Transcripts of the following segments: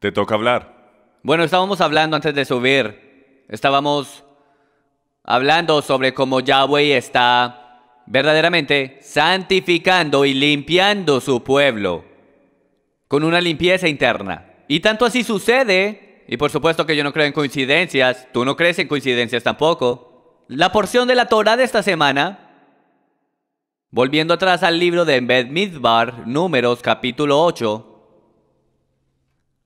Te toca hablar. Bueno, estábamos hablando antes de subir. Estábamos hablando sobre cómo Yahweh está verdaderamente santificando y limpiando su pueblo con una limpieza interna. Y tanto así sucede, y por supuesto que yo no creo en coincidencias, tú no crees en coincidencias tampoco. La porción de la Torah de esta semana Volviendo atrás al libro de Embed Midbar, Números capítulo 8,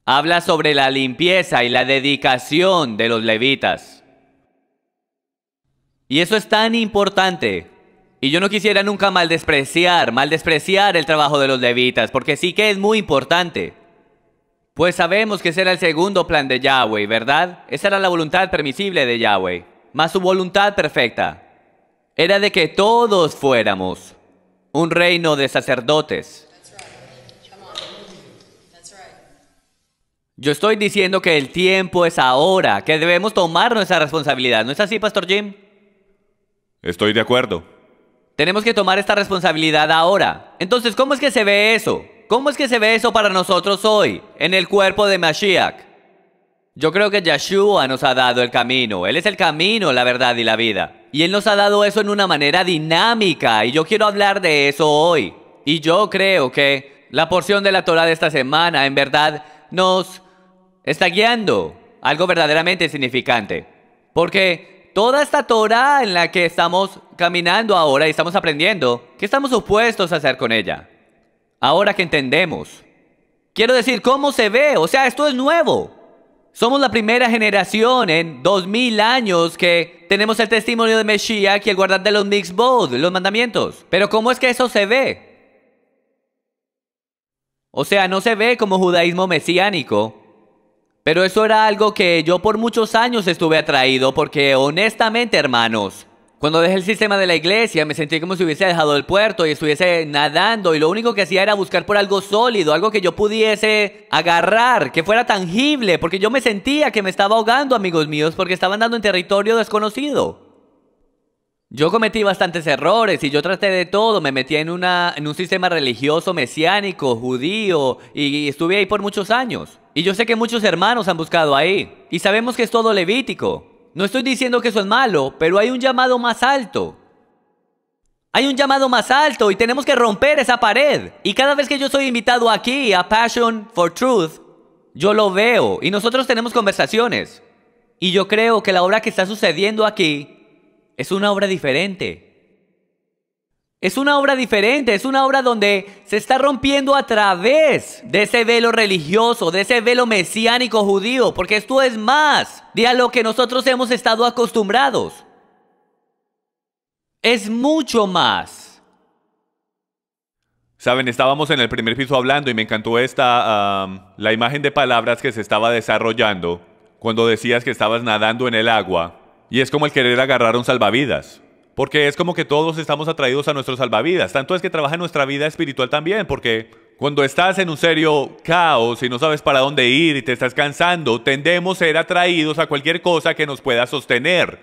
habla sobre la limpieza y la dedicación de los levitas. Y eso es tan importante. Y yo no quisiera nunca maldespreciar, maldespreciar el trabajo de los levitas, porque sí que es muy importante. Pues sabemos que ese era el segundo plan de Yahweh, ¿verdad? Esa era la voluntad permisible de Yahweh, más su voluntad perfecta. Era de que todos fuéramos un reino de sacerdotes, Yo estoy diciendo que el tiempo es ahora, que debemos tomar nuestra responsabilidad. ¿No es así, Pastor Jim? Estoy de acuerdo. Tenemos que tomar esta responsabilidad ahora. Entonces, ¿cómo es que se ve eso? ¿Cómo es que se ve eso para nosotros hoy, en el cuerpo de Mashiach? Yo creo que Yeshua nos ha dado el camino. Él es el camino, la verdad y la vida. Y Él nos ha dado eso en una manera dinámica. Y yo quiero hablar de eso hoy. Y yo creo que la porción de la Torah de esta semana, en verdad, nos está guiando algo verdaderamente significante. Porque toda esta Torah en la que estamos caminando ahora y estamos aprendiendo, ¿qué estamos supuestos a hacer con ella? Ahora que entendemos. Quiero decir, ¿cómo se ve? O sea, esto es nuevo. Somos la primera generación en 2000 años que tenemos el testimonio de Mesías y el guardar de los Mixbod, los mandamientos. Pero ¿cómo es que eso se ve? O sea, no se ve como judaísmo mesiánico, pero eso era algo que yo por muchos años estuve atraído porque honestamente, hermanos, cuando dejé el sistema de la iglesia me sentí como si hubiese dejado el puerto y estuviese nadando y lo único que hacía era buscar por algo sólido, algo que yo pudiese agarrar, que fuera tangible, porque yo me sentía que me estaba ahogando, amigos míos, porque estaba andando en territorio desconocido. Yo cometí bastantes errores y yo traté de todo. Me metí en, un sistema religioso mesiánico, judío, y estuve ahí por muchos años. Y yo sé que muchos hermanos han buscado ahí. Y sabemos que es todo levítico. No estoy diciendo que eso es malo, pero hay un llamado más alto. Hay un llamado más alto y tenemos que romper esa pared. Y cada vez que yo soy invitado aquí a Passion for Truth, yo lo veo y nosotros tenemos conversaciones. Y yo creo que la obra que está sucediendo aquí es una obra diferente. Es una obra diferente, es una obra donde se está rompiendo a través de ese velo religioso, de ese velo mesiánico judío, porque esto es más de a lo que nosotros hemos estado acostumbrados. Es mucho más. Saben, estábamos en el primer piso hablando y me encantó esta, la imagen de palabras que se estaba desarrollando cuando decías que estabas nadando en el agua y es como el querer agarrar un salvavidas. Porque es como que todos estamos atraídos a nuestro salvavidas. Tanto es que trabaja nuestra vida espiritual también, porque cuando estás en un serio caos y no sabes para dónde ir y te estás cansando, tendemos a ser atraídos a cualquier cosa que nos pueda sostener.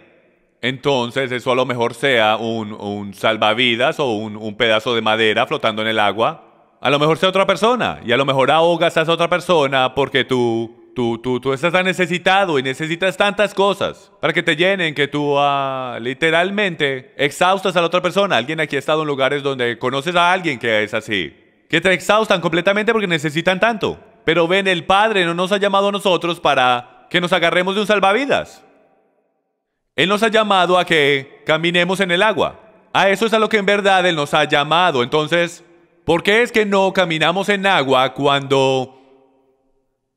Entonces eso a lo mejor sea un, salvavidas o un, un pedazo de madera flotando en el agua. A lo mejor sea otra persona y a lo mejor ahogas a esa otra persona porque tú Tú, tú, tú estás tan necesitado y necesitas tantas cosas para que te llenen que tú ah, literalmente exhaustas a la otra persona. Alguien aquí ha estado en lugares donde conoces a alguien que es así, que te exhaustan completamente porque necesitan tanto. Pero ven, el Padre no nos ha llamado a nosotros para que nos agarremos de un salvavidas. Él nos ha llamado a que caminemos en el agua. A eso es a lo que en verdad Él nos ha llamado. Entonces, ¿por qué es que no caminamos en agua cuando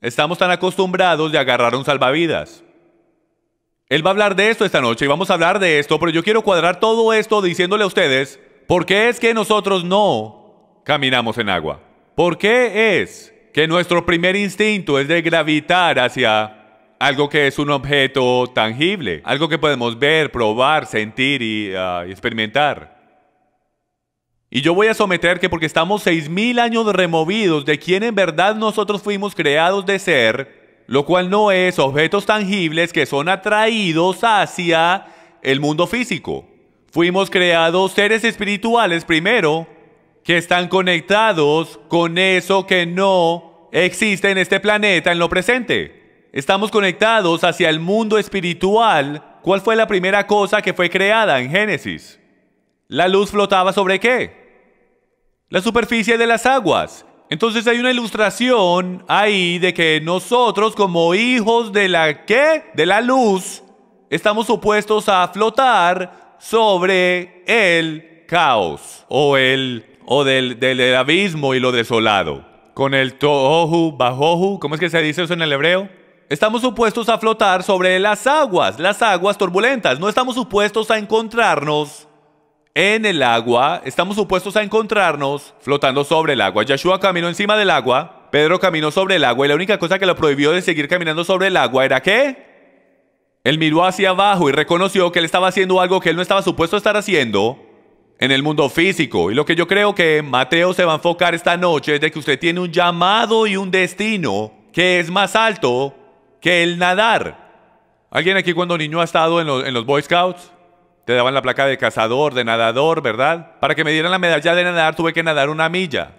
Estamos tan acostumbrados de agarrar un salvavidas. Él va a hablar de esto esta noche y vamos a hablar de esto, pero yo quiero cuadrar todo esto diciéndole a ustedes por qué es que nosotros no caminamos en agua. ¿Por qué es que nuestro primer instinto es de gravitar hacia algo que es un objeto tangible, algo que podemos ver, probar, sentir y ah, experimentar? Y yo voy a someter que porque estamos seis mil años removidos de quien en verdad nosotros fuimos creados de ser, lo cual no es objetos tangibles que son atraídos hacia el mundo físico. Fuimos creados seres espirituales primero, que están conectados con eso que no existe en este planeta en lo presente. Estamos conectados hacia el mundo espiritual. ¿Cuál fue la primera cosa que fue creada en Génesis? ¿La luz flotaba sobre qué? la superficie de las aguas. Entonces hay una ilustración ahí de que nosotros como hijos de la De la luz, estamos supuestos a flotar sobre el caos o el o del, abismo y lo desolado. Con el tohu bajohu, ¿cómo es que se dice eso en el hebreo? Estamos supuestos a flotar sobre las aguas, las aguas turbulentas. No estamos supuestos a encontrarnos en el agua, estamos supuestos a encontrarnos flotando sobre el agua. Yeshua caminó encima del agua, Pedro caminó sobre el agua y la única cosa que lo prohibió de seguir caminando sobre el agua era que él miró hacia abajo y reconoció que él estaba haciendo algo que él no estaba supuesto a estar haciendo en el mundo físico. Y lo que yo creo que Mateo se va a enfocar esta noche es de que usted tiene un llamado y un destino que es más alto que el nadar. ¿Alguien aquí cuando niño ha estado en los, en los Boy Scouts? Te daban la placa de cazador, de nadador, ¿verdad? Para que me dieran la medalla de nadar tuve que nadar una milla.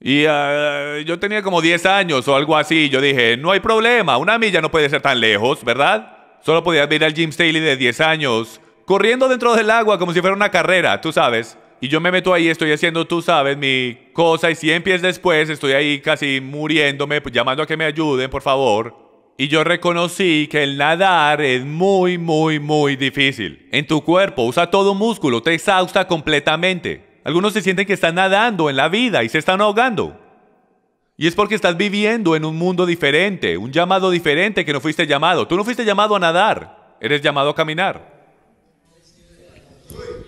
Y ah, yo tenía como 10 años o algo así. Yo dije, no hay problema, una milla no puede ser tan lejos, ¿verdad? Solo podías ver al Jim Staley de 10 años corriendo dentro del agua como si fuera una carrera, tú sabes. Y yo me meto ahí, estoy haciendo, tú sabes, mi cosa y 100 pies después estoy ahí casi muriéndome, llamando a que me ayuden, por favor. Y yo reconocí que el nadar es muy, muy, muy difícil. En tu cuerpo usa todo músculo, te exhausta completamente. Algunos se sienten que están nadando en la vida y se están ahogando. Y es porque estás viviendo en un mundo diferente, un llamado diferente que no fuiste llamado. Tú no fuiste llamado a nadar, eres llamado a caminar.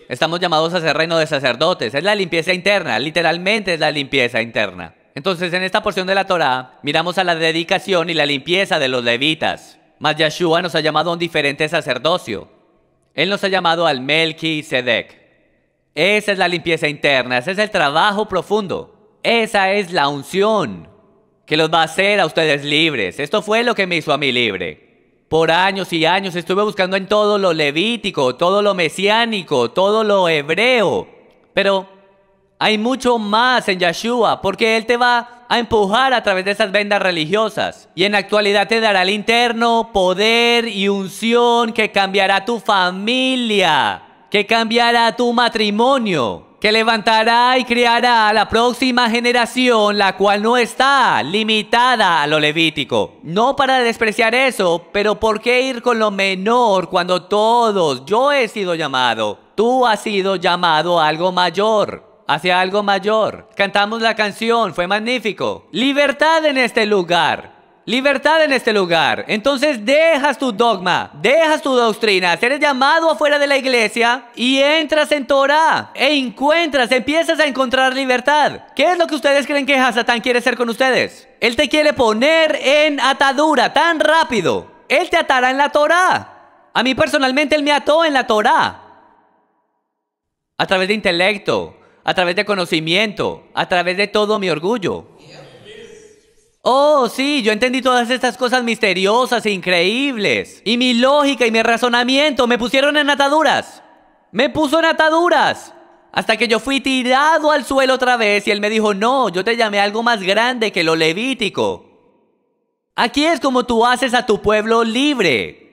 Estamos llamados a ser reino de sacerdotes. Es la limpieza interna, literalmente es la limpieza interna. Entonces, en esta porción de la Torá, miramos a la dedicación y la limpieza de los levitas. Mas Yeshua nos ha llamado a un diferente sacerdocio. Él nos ha llamado al Melki Sedek. Esa es la limpieza interna, ese es el trabajo profundo. Esa es la unción que los va a hacer a ustedes libres. Esto fue lo que me hizo a mí libre. Por años y años estuve buscando en todo lo levítico, todo lo mesiánico, todo lo hebreo. Pero hay mucho más en Yeshua, porque Él te va a empujar a través de esas vendas religiosas. Y en actualidad te dará el interno, poder y unción que cambiará tu familia, que cambiará tu matrimonio, que levantará y criará a la próxima generación, la cual no está limitada a lo levítico. No para despreciar eso, pero ¿por qué ir con lo menor cuando todos, yo he sido llamado, tú has sido llamado a algo mayor? hacia algo mayor. Cantamos la canción, fue magnífico. Libertad en este lugar. Libertad en este lugar. Entonces dejas tu dogma, dejas tu doctrina, eres llamado afuera de la iglesia y entras en Torah e encuentras, empiezas a encontrar libertad. ¿Qué es lo que ustedes creen que Hasatán quiere hacer con ustedes? Él te quiere poner en atadura tan rápido. Él te atará en la Torah. A mí personalmente él me ató en la Torah. A través de intelecto, a través de conocimiento, a través de todo mi orgullo. Oh, sí, yo entendí todas estas cosas misteriosas e increíbles. Y mi lógica y mi razonamiento me pusieron en ataduras. Me puso en ataduras. Hasta que yo fui tirado al suelo otra vez y él me dijo, no, yo te llamé algo más grande que lo levítico. Aquí es como tú haces a tu pueblo libre.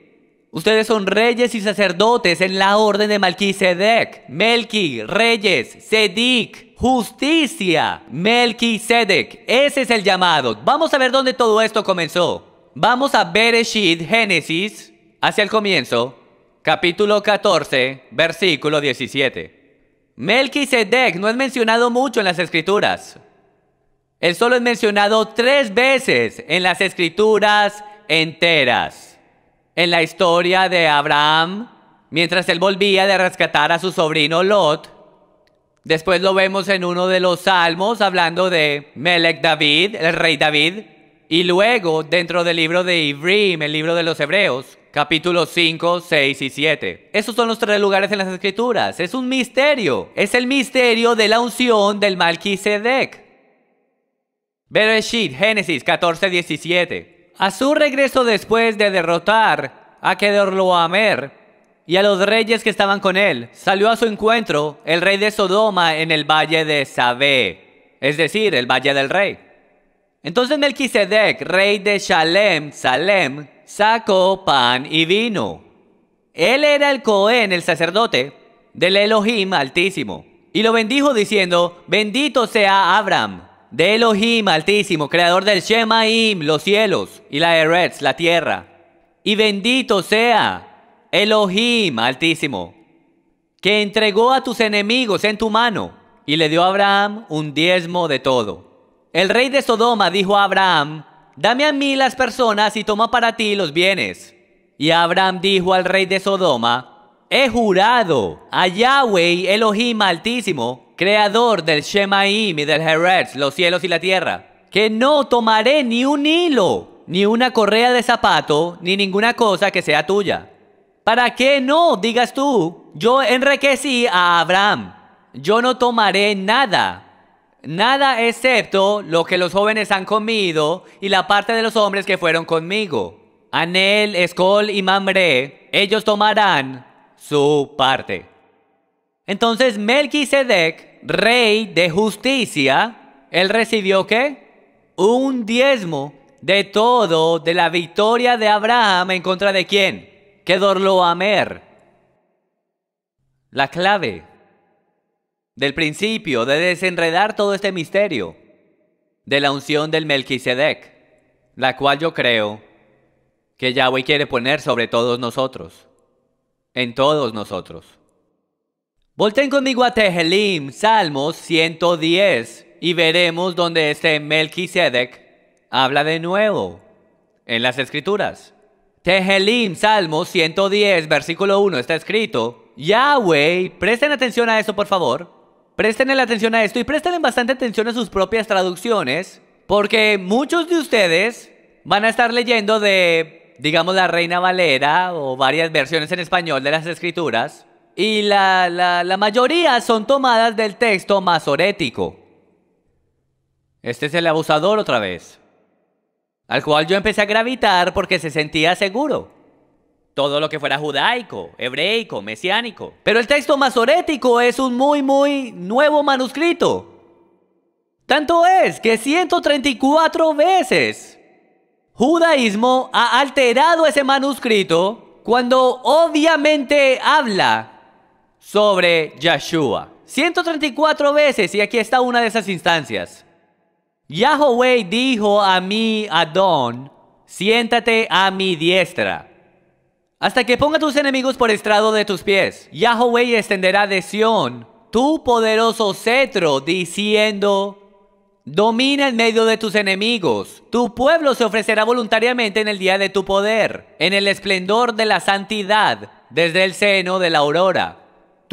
Ustedes son reyes y sacerdotes en la orden de Melquisedec. Melqui, reyes, Sedic, justicia, Melquisedec. Ese es el llamado. Vamos a ver dónde todo esto comenzó. Vamos a Bereshit, Génesis, hacia el comienzo, capítulo 14, versículo 17. Melquisedec no es mencionado mucho en las escrituras. Él solo es mencionado tres veces en las escrituras enteras en la historia de Abraham, mientras él volvía de rescatar a su sobrino Lot. Después lo vemos en uno de los salmos hablando de Melech David, el rey David. Y luego dentro del libro de Ibrim, el libro de los hebreos, capítulos 5, 6 y 7. Esos son los tres lugares en las escrituras. Es un misterio. Es el misterio de la unción del Malquisedec. Bereshit, Génesis 14, 17. A su regreso después de derrotar a Kedorloamer y a los reyes que estaban con él, salió a su encuentro el rey de Sodoma en el valle de Sabé, es decir, el valle del rey. Entonces Melquisedec, rey de Shalem, Salem, sacó pan y vino. Él era el Cohen, el sacerdote, del Elohim Altísimo, y lo bendijo diciendo, bendito sea Abraham de Elohim Altísimo, creador del Shemaim, los cielos, y la Eretz, la tierra. Y bendito sea Elohim Altísimo, que entregó a tus enemigos en tu mano, y le dio a Abraham un diezmo de todo. El rey de Sodoma dijo a Abraham, dame a mí las personas y toma para ti los bienes. Y Abraham dijo al rey de Sodoma, he jurado a Yahweh Elohim Altísimo, creador del Shemaim y del Heretz, los cielos y la tierra, que no tomaré ni un hilo, ni una correa de zapato, ni ninguna cosa que sea tuya. ¿Para qué no, digas tú? Yo enriquecí a Abraham. Yo no tomaré nada. Nada excepto lo que los jóvenes han comido y la parte de los hombres que fueron conmigo. Anel, Escol y Mamre, ellos tomarán su parte. Entonces Melquisedec, rey de justicia, él recibió qué? Un diezmo de todo de la victoria de Abraham en contra de quién? Kedorloamer. La clave del principio de desenredar todo este misterio de la unción del Melquisedec, la cual yo creo que Yahweh quiere poner sobre todos nosotros, en todos nosotros. Volten conmigo a Tehelim, Salmos 110, y veremos donde este Melquisedec habla de nuevo en las Escrituras. Tehelim, Salmos 110, versículo 1, está escrito: Yahweh, presten atención a eso, por favor. Presten atención a esto y presten bastante atención a sus propias traducciones, porque muchos de ustedes van a estar leyendo de, digamos, la Reina Valera o varias versiones en español de las Escrituras y la, la, mayoría son tomadas del texto masorético. Este es el abusador otra vez, al cual yo empecé a gravitar porque se sentía seguro. Todo lo que fuera judaico, hebreico, mesiánico. Pero el texto masorético es un muy, muy nuevo manuscrito. Tanto es que 134 veces judaísmo ha alterado ese manuscrito cuando obviamente habla sobre Yahshua. 134 veces y aquí está una de esas instancias. Yahweh dijo a mí, Adón, siéntate a mi diestra. Hasta que ponga tus enemigos por estrado de tus pies. Yahweh extenderá de Sión tu poderoso cetro, diciendo, Domina en medio de tus enemigos. Tu pueblo se ofrecerá voluntariamente en el día de tu poder, en el esplendor de la santidad, desde el seno de la aurora.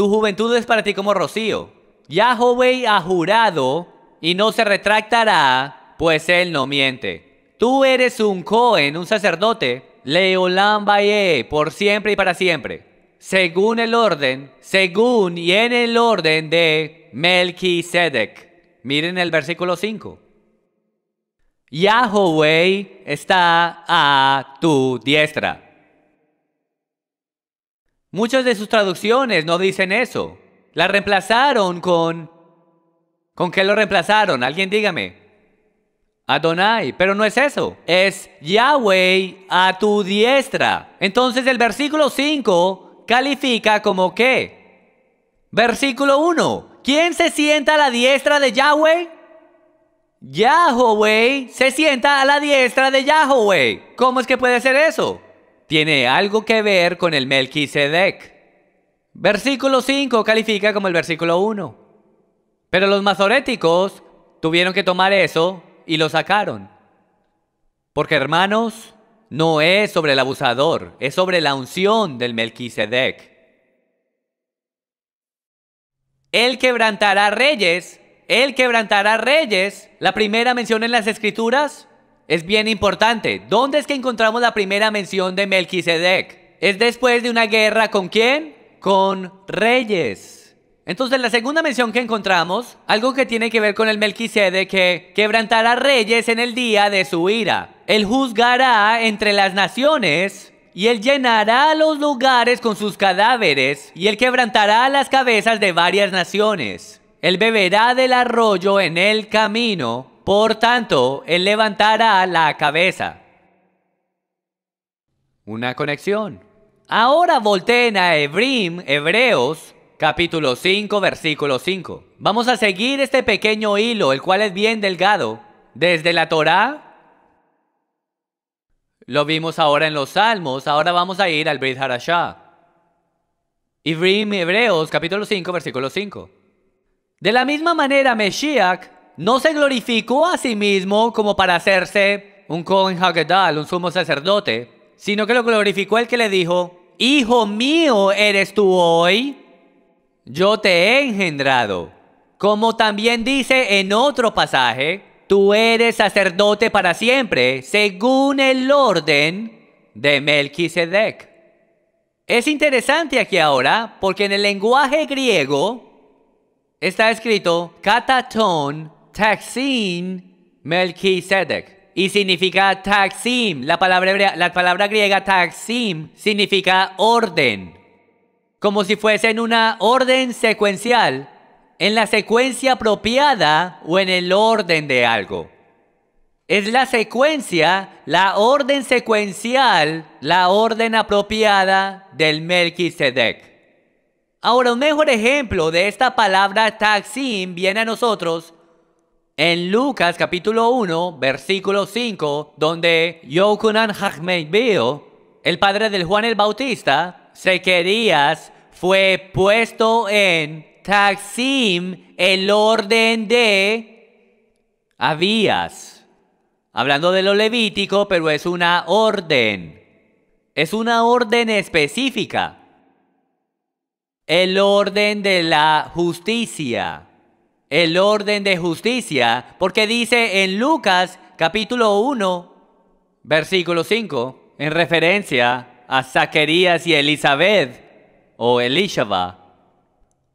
Tu juventud es para ti como rocío. Yahweh ha jurado y no se retractará, pues él no miente. Tú eres un Cohen, un sacerdote, Leolam por siempre y para siempre, según el orden, según y en el orden de Melquisedec. Miren el versículo 5. Yahweh está a tu diestra. Muchas de sus traducciones no dicen eso. La reemplazaron con... ¿Con qué lo reemplazaron? Alguien dígame. Adonai, pero no es eso. Es Yahweh a tu diestra. Entonces el versículo 5 califica como qué. Versículo 1. ¿Quién se sienta a la diestra de Yahweh? Yahweh se sienta a la diestra de Yahweh. ¿Cómo es que puede ser eso? tiene algo que ver con el Melquisedec. Versículo 5 califica como el versículo 1. Pero los masoréticos tuvieron que tomar eso y lo sacaron. Porque hermanos, no es sobre el abusador, es sobre la unción del Melquisedec. El quebrantará reyes, el quebrantará reyes. La primera mención en las escrituras es bien importante, ¿dónde es que encontramos la primera mención de Melquisedec? Es después de una guerra con quién? Con reyes. Entonces la segunda mención que encontramos, algo que tiene que ver con el Melquisedec que quebrantará reyes en el día de su ira. Él juzgará entre las naciones y él llenará los lugares con sus cadáveres y él quebrantará las cabezas de varias naciones. Él beberá del arroyo en el camino por tanto, él levantará la cabeza. Una conexión. Ahora volteen a Hebrim, Hebreos, capítulo 5, versículo 5. Vamos a seguir este pequeño hilo, el cual es bien delgado. Desde la Torá lo vimos ahora en los Salmos, ahora vamos a ir al Brit Hebrim, Hebreos capítulo 5, versículo 5. De la misma manera, Meshiach no se glorificó a sí mismo como para hacerse un Cohen Hagedal, un sumo sacerdote, sino que lo glorificó el que le dijo, Hijo mío eres tú hoy, yo te he engendrado. Como también dice en otro pasaje, tú eres sacerdote para siempre, según el orden de Melquisedec. Es interesante aquí ahora, porque en el lenguaje griego está escrito katatón Taksin Melchizedek... Y significa taxim... La palabra, griega taxim... significa orden. Como si fuese en una orden secuencial, en la secuencia apropiada o en el orden de algo. Es la secuencia, la orden secuencial, la orden apropiada del Melchizedek... Ahora, un mejor ejemplo de esta palabra taxim... viene a nosotros en Lucas capítulo 1, versículo 5, donde Yokunan Hachmeibio, el padre del Juan el Bautista, Sequerías, fue puesto en Taxim el orden de Abías. Hablando de lo levítico, pero es una orden. Es una orden específica. El orden de la justicia el orden de justicia, porque dice en Lucas capítulo 1, versículo 5, en referencia a Zacarías y Elizabeth o Elishaba,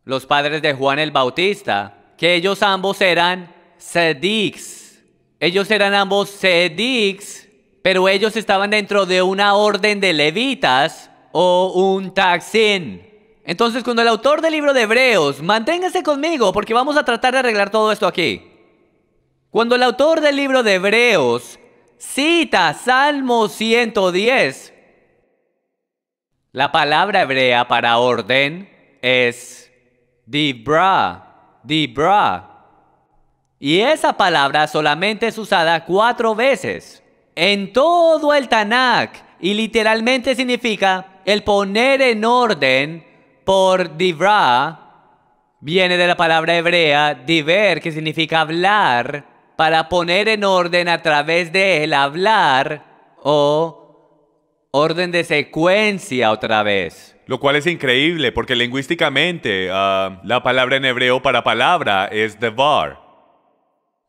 los padres de Juan el Bautista, que ellos ambos eran sedics. Ellos eran ambos sedics, pero ellos estaban dentro de una orden de levitas o un taxín. Entonces, cuando el autor del libro de Hebreos, manténgase conmigo porque vamos a tratar de arreglar todo esto aquí. Cuando el autor del libro de Hebreos cita Salmo 110, la palabra hebrea para orden es dibra, dibra. Y esa palabra solamente es usada cuatro veces en todo el Tanakh y literalmente significa el poner en orden por divra viene de la palabra hebrea diver, que significa hablar, para poner en orden a través de él hablar o orden de secuencia otra vez. Lo cual es increíble porque lingüísticamente ah, la palabra en hebreo para palabra es devar.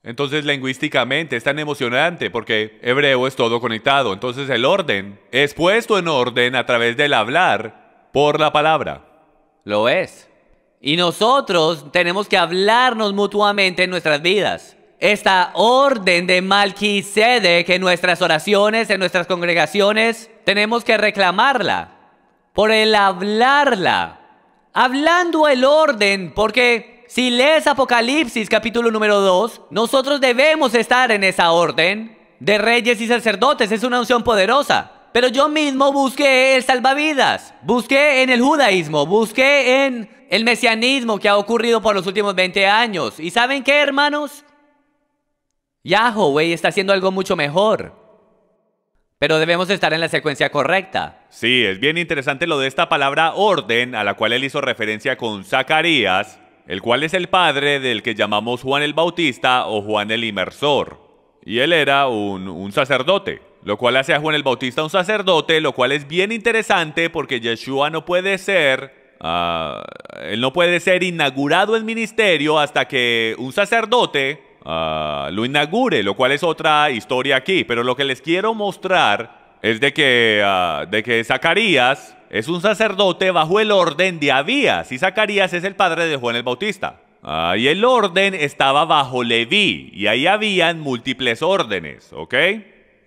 Entonces lingüísticamente es tan emocionante porque hebreo es todo conectado. Entonces el orden es puesto en orden a través del hablar por la palabra lo es. Y nosotros tenemos que hablarnos mutuamente en nuestras vidas. Esta orden de Malquisedec que nuestras oraciones, en nuestras congregaciones, tenemos que reclamarla por el hablarla. Hablando el orden, porque si lees Apocalipsis capítulo número 2, nosotros debemos estar en esa orden de reyes y sacerdotes. Es una unción poderosa. Pero yo mismo busqué el salvavidas, busqué en el judaísmo, busqué en el mesianismo que ha ocurrido por los últimos 20 años. ¿Y saben qué, hermanos? Yahweh está haciendo algo mucho mejor. Pero debemos estar en la secuencia correcta. Sí, es bien interesante lo de esta palabra orden, a la cual él hizo referencia con Zacarías, el cual es el padre del que llamamos Juan el Bautista o Juan el Inmersor. Y él era un, un sacerdote lo cual hace a Juan el Bautista un sacerdote, lo cual es bien interesante porque Yeshua no puede ser, ah, no puede ser inaugurado en ministerio hasta que un sacerdote ah, lo inaugure, lo cual es otra historia aquí. Pero lo que les quiero mostrar es de que, ah, de que Zacarías es un sacerdote bajo el orden de Abías y Zacarías es el padre de Juan el Bautista. y el orden estaba bajo Leví y ahí habían múltiples órdenes, ¿ok?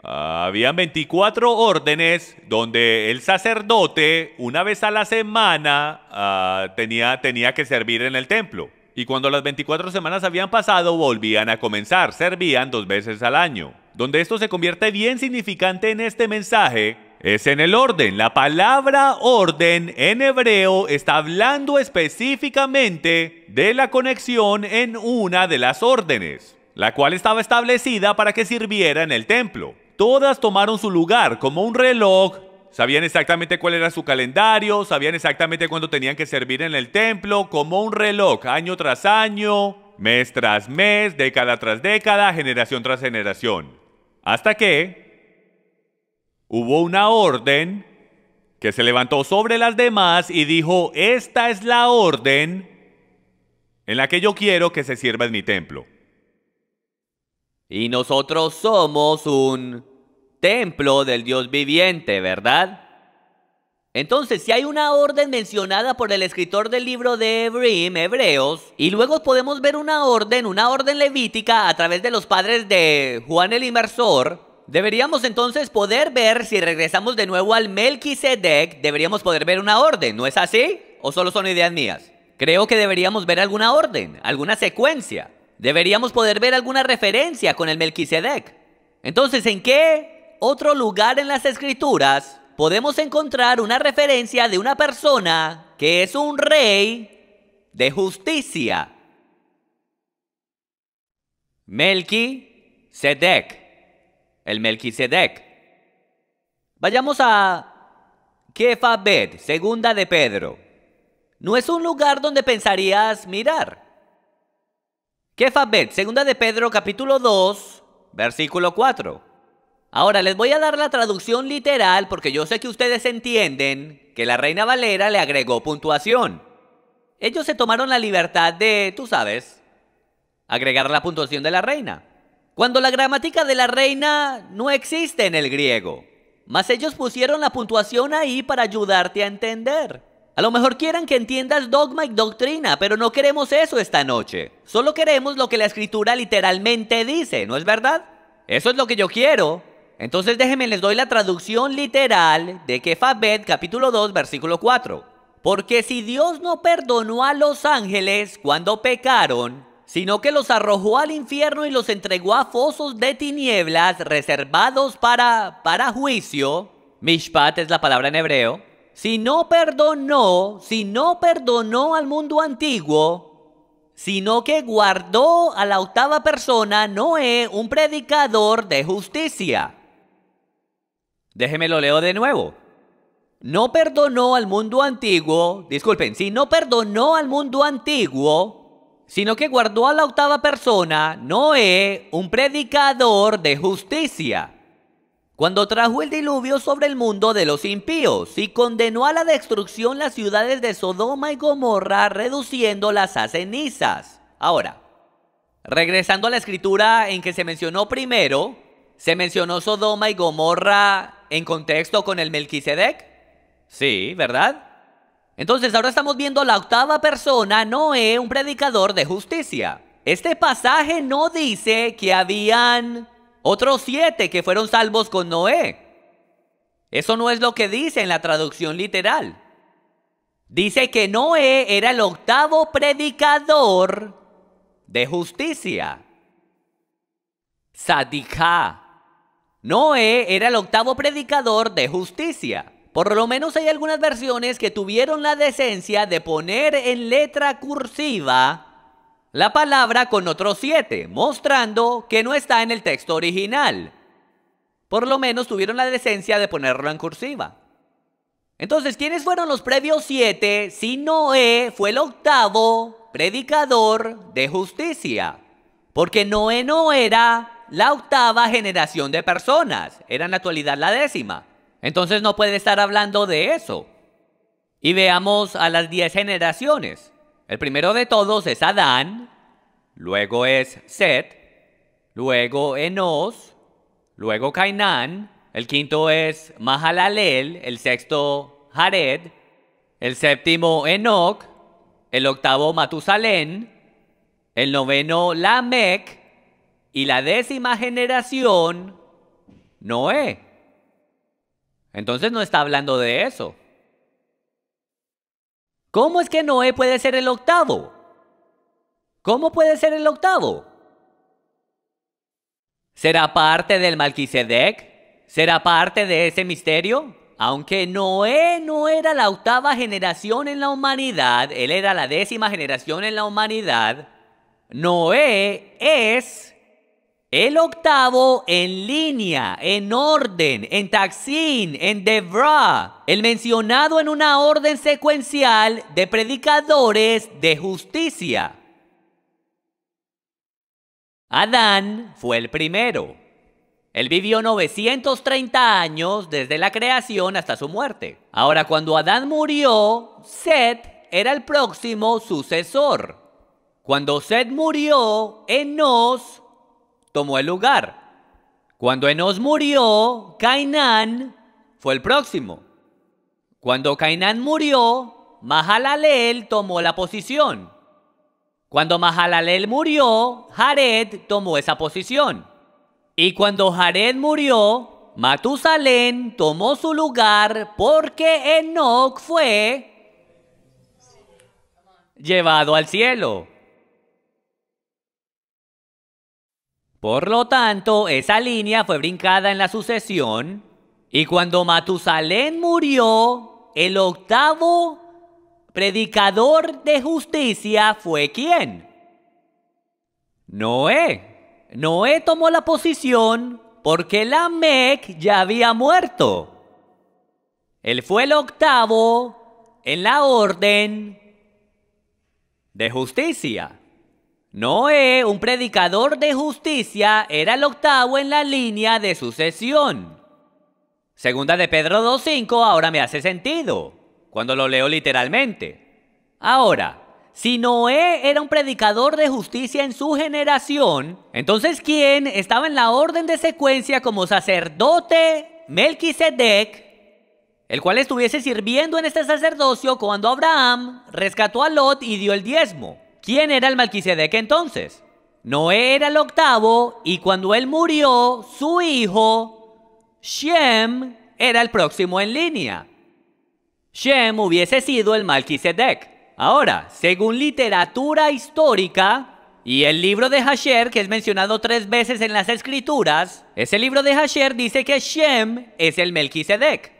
Había 24 órdenes donde el sacerdote una vez a la semana ah, tenía, tenía que servir en el templo. Y cuando las 24 semanas habían pasado volvían a comenzar, servían dos veces al año. Donde esto se convierte bien significante en este mensaje es en el orden. La palabra orden en hebreo está hablando específicamente de la conexión en una de las órdenes la cual estaba establecida para que sirviera en el templo. Todas tomaron su lugar como un reloj. Sabían exactamente cuál era su calendario, sabían exactamente cuándo tenían que servir en el templo, como un reloj, año tras año, mes tras mes, década tras década, generación tras generación. Hasta que hubo una orden que se levantó sobre las demás y dijo, esta es la orden en la que yo quiero que se sirva en mi templo. Y nosotros somos un templo del Dios viviente, ¿verdad? Entonces, si hay una orden mencionada por el escritor del libro de Hebrim, Hebreos, y luego podemos ver una orden, una orden levítica a través de los padres de Juan el Inmersor, deberíamos entonces poder ver, si regresamos de nuevo al Melquisedec, deberíamos poder ver una orden, ¿no es así? ¿O solo son ideas mías? Creo que deberíamos ver alguna orden, alguna secuencia. Deberíamos poder ver alguna referencia con el Melquisedec. Entonces, ¿en qué otro lugar en las escrituras podemos encontrar una referencia de una persona que es un rey de justicia. Melqui Sedek, el Melquisedec. Vayamos a Kefabet, segunda de Pedro. No es un lugar donde pensarías mirar. Kefabet, segunda de Pedro, capítulo 2, versículo 4. Ahora les voy a dar la traducción literal porque yo sé que ustedes entienden que la Reina Valera le agregó puntuación. Ellos se tomaron la libertad de, tú sabes, agregar la puntuación de la reina. Cuando la gramática de la reina no existe en el griego. Mas ellos pusieron la puntuación ahí para ayudarte a entender. A lo mejor quieran que entiendas dogma y doctrina, pero no queremos eso esta noche. Solo queremos lo que la escritura literalmente dice, ¿no es verdad? Eso es lo que yo quiero. Entonces déjenme les doy la traducción literal de Kefabet capítulo 2 versículo 4. Porque si Dios no perdonó a los ángeles cuando pecaron, sino que los arrojó al infierno y los entregó a fosos de tinieblas reservados para, para juicio, Mishpat es la palabra en hebreo, si no perdonó, si no perdonó al mundo antiguo, sino que guardó a la octava persona, Noé, un predicador de justicia. Déjenme lo leo de nuevo. No perdonó al mundo antiguo, disculpen, si no perdonó al mundo antiguo, sino que guardó a la octava persona, Noé, un predicador de justicia, cuando trajo el diluvio sobre el mundo de los impíos y condenó a la destrucción las ciudades de Sodoma y Gomorra, reduciéndolas a cenizas. Ahora, regresando a la escritura en que se mencionó primero, se mencionó Sodoma y Gomorra en contexto con el Melquisedec? Sí, ¿verdad? Entonces ahora estamos viendo la octava persona, Noé, un predicador de justicia. Este pasaje no dice que habían otros siete que fueron salvos con Noé. Eso no es lo que dice en la traducción literal. Dice que Noé era el octavo predicador de justicia. Sadija. Noé era el octavo predicador de justicia. Por lo menos hay algunas versiones que tuvieron la decencia de poner en letra cursiva la palabra con otros siete, mostrando que no está en el texto original. Por lo menos tuvieron la decencia de ponerlo en cursiva. Entonces, ¿quiénes fueron los previos siete si Noé fue el octavo predicador de justicia? Porque Noé no era la octava generación de personas, era en la actualidad la décima. Entonces no puede estar hablando de eso. Y veamos a las diez generaciones. El primero de todos es Adán, luego es Set, luego Enos, luego Cainán, el quinto es Mahalalel, el sexto Jared, el séptimo Enoch, el octavo Matusalén, el noveno Lamec, y la décima generación, Noé. Entonces no está hablando de eso. ¿Cómo es que Noé puede ser el octavo? ¿Cómo puede ser el octavo? ¿Será parte del Malquisedec? ¿Será parte de ese misterio? Aunque Noé no era la octava generación en la humanidad, él era la décima generación en la humanidad, Noé es el octavo en línea, en orden, en taxín, en Debra, El mencionado en una orden secuencial de predicadores de justicia. Adán fue el primero. Él vivió 930 años desde la creación hasta su muerte. Ahora, cuando Adán murió, Seth era el próximo sucesor. Cuando Seth murió, Enos tomó el lugar. Cuando Enos murió, Cainán fue el próximo. Cuando Cainán murió, Mahalalel tomó la posición. Cuando Mahalalel murió, Jared tomó esa posición. Y cuando Jared murió, Matusalén tomó su lugar porque Enoch fue llevado al cielo. Por lo tanto, esa línea fue brincada en la sucesión y cuando Matusalén murió, el octavo predicador de justicia fue quién? Noé. Noé tomó la posición porque Lamec ya había muerto. Él fue el octavo en la orden de justicia. Noé, un predicador de justicia, era el octavo en la línea de sucesión. Segunda de Pedro 2.5 ahora me hace sentido, cuando lo leo literalmente. Ahora, si Noé era un predicador de justicia en su generación, entonces ¿quién estaba en la orden de secuencia como sacerdote Melquisedec, el cual estuviese sirviendo en este sacerdocio cuando Abraham rescató a Lot y dio el diezmo? ¿Quién era el Malquisedec entonces? No era el octavo y cuando él murió, su hijo, Shem, era el próximo en línea. Shem hubiese sido el Malquisedec. Ahora, según literatura histórica y el libro de Hasher, que es mencionado tres veces en las escrituras, ese libro de Hasher dice que Shem es el Melquisedec.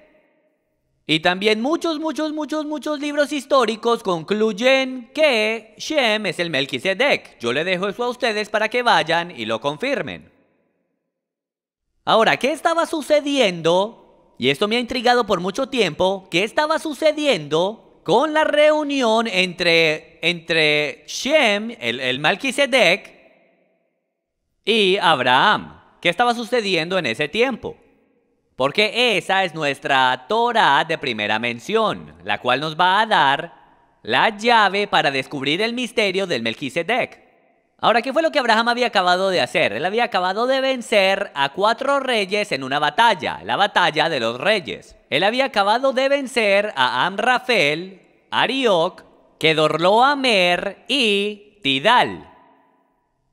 Y también muchos, muchos, muchos, muchos libros históricos concluyen que Shem es el Melquisedec. Yo le dejo eso a ustedes para que vayan y lo confirmen. Ahora, ¿qué estaba sucediendo? Y esto me ha intrigado por mucho tiempo. ¿Qué estaba sucediendo con la reunión entre, entre Shem, el, el Melquisedec, y Abraham? ¿Qué estaba sucediendo en ese tiempo? porque esa es nuestra Torah de primera mención, la cual nos va a dar la llave para descubrir el misterio del Melquisedec. Ahora, ¿qué fue lo que Abraham había acabado de hacer? Él había acabado de vencer a cuatro reyes en una batalla, la batalla de los reyes. Él había acabado de vencer a Amrafel, Ariok, Kedorloamer y Tidal.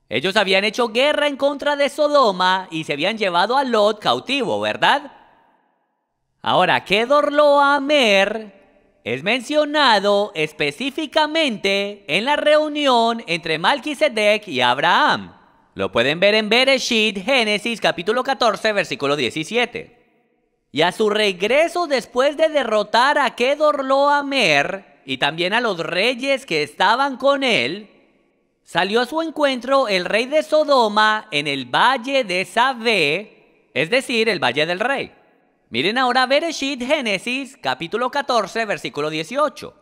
Ellos habían hecho guerra en contra de Sodoma y se habían llevado a Lot cautivo, ¿verdad? Ahora, Kedor Loamer es mencionado específicamente en la reunión entre Malquisedec y Abraham. Lo pueden ver en Bereshit, Génesis, capítulo 14, versículo 17. Y a su regreso después de derrotar a Loamer, y también a los reyes que estaban con él, salió a su encuentro el rey de Sodoma en el valle de Sabé, es decir, el valle del rey. Miren ahora Bereshit Génesis capítulo 14 versículo 18.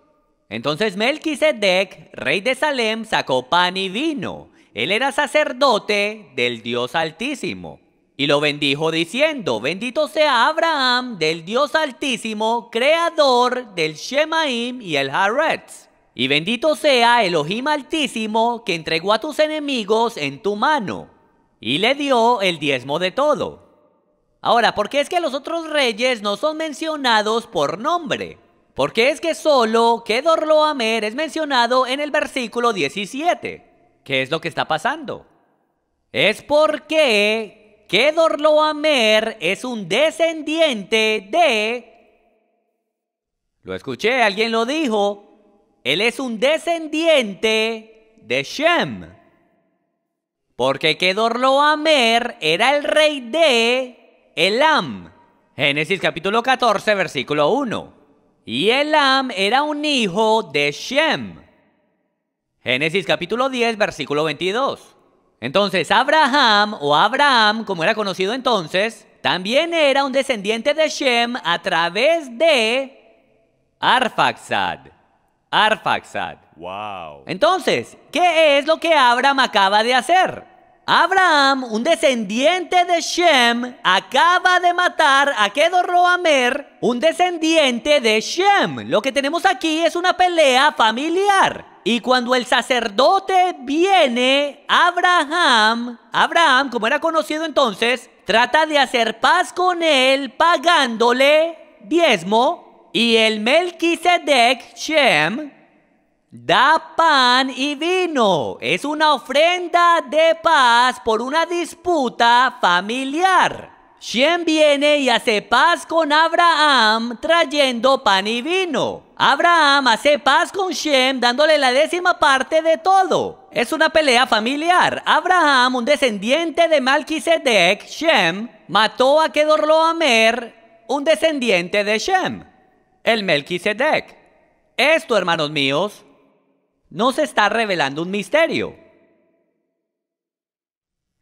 Entonces Melquisedec, rey de Salem, sacó pan y vino. Él era sacerdote del Dios Altísimo. Y lo bendijo diciendo, bendito sea Abraham del Dios Altísimo, creador del Shemaim y el Haaretz. Y bendito sea Elohim Altísimo, que entregó a tus enemigos en tu mano. Y le dio el diezmo de todo. Ahora, ¿por qué es que los otros reyes no son mencionados por nombre? Porque es que solo Kedorloamer es mencionado en el versículo 17. ¿Qué es lo que está pasando? Es porque Kedorloamer es un descendiente de... Lo escuché, alguien lo dijo. Él es un descendiente de Shem. Porque Kedorloamer era el rey de Elam. Génesis capítulo 14, versículo 1. Y Elam era un hijo de Shem. Génesis capítulo 10, versículo 22. Entonces Abraham o Abraham, como era conocido entonces, también era un descendiente de Shem a través de Arfaxad. Arfaxad. Wow. Entonces, ¿qué es lo que Abraham acaba de hacer? Abraham, un descendiente de Shem, acaba de matar a Kedorroamer, un descendiente de Shem. Lo que tenemos aquí es una pelea familiar. Y cuando el sacerdote viene, Abraham, Abraham, como era conocido entonces, trata de hacer paz con él pagándole diezmo. Y el Melquisedec Shem Da pan y vino. Es una ofrenda de paz por una disputa familiar. Shem viene y hace paz con Abraham trayendo pan y vino. Abraham hace paz con Shem dándole la décima parte de todo. Es una pelea familiar. Abraham, un descendiente de Melquisedec, Shem, mató a Kedorloamer, un descendiente de Shem, el Melquisedec. Esto, hermanos míos, se está revelando un misterio.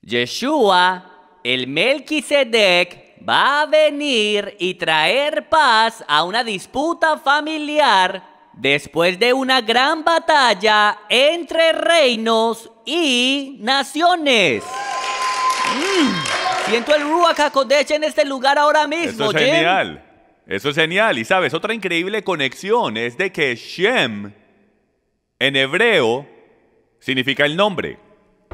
Yeshua, el Melquisedec, va a venir y traer paz a una disputa familiar después de una gran batalla entre reinos y naciones. Mm, siento el Ruach en este lugar ahora mismo, Eso es genial. Eso es genial. Y sabes, otra increíble conexión es de que Shem en hebreo significa el nombre.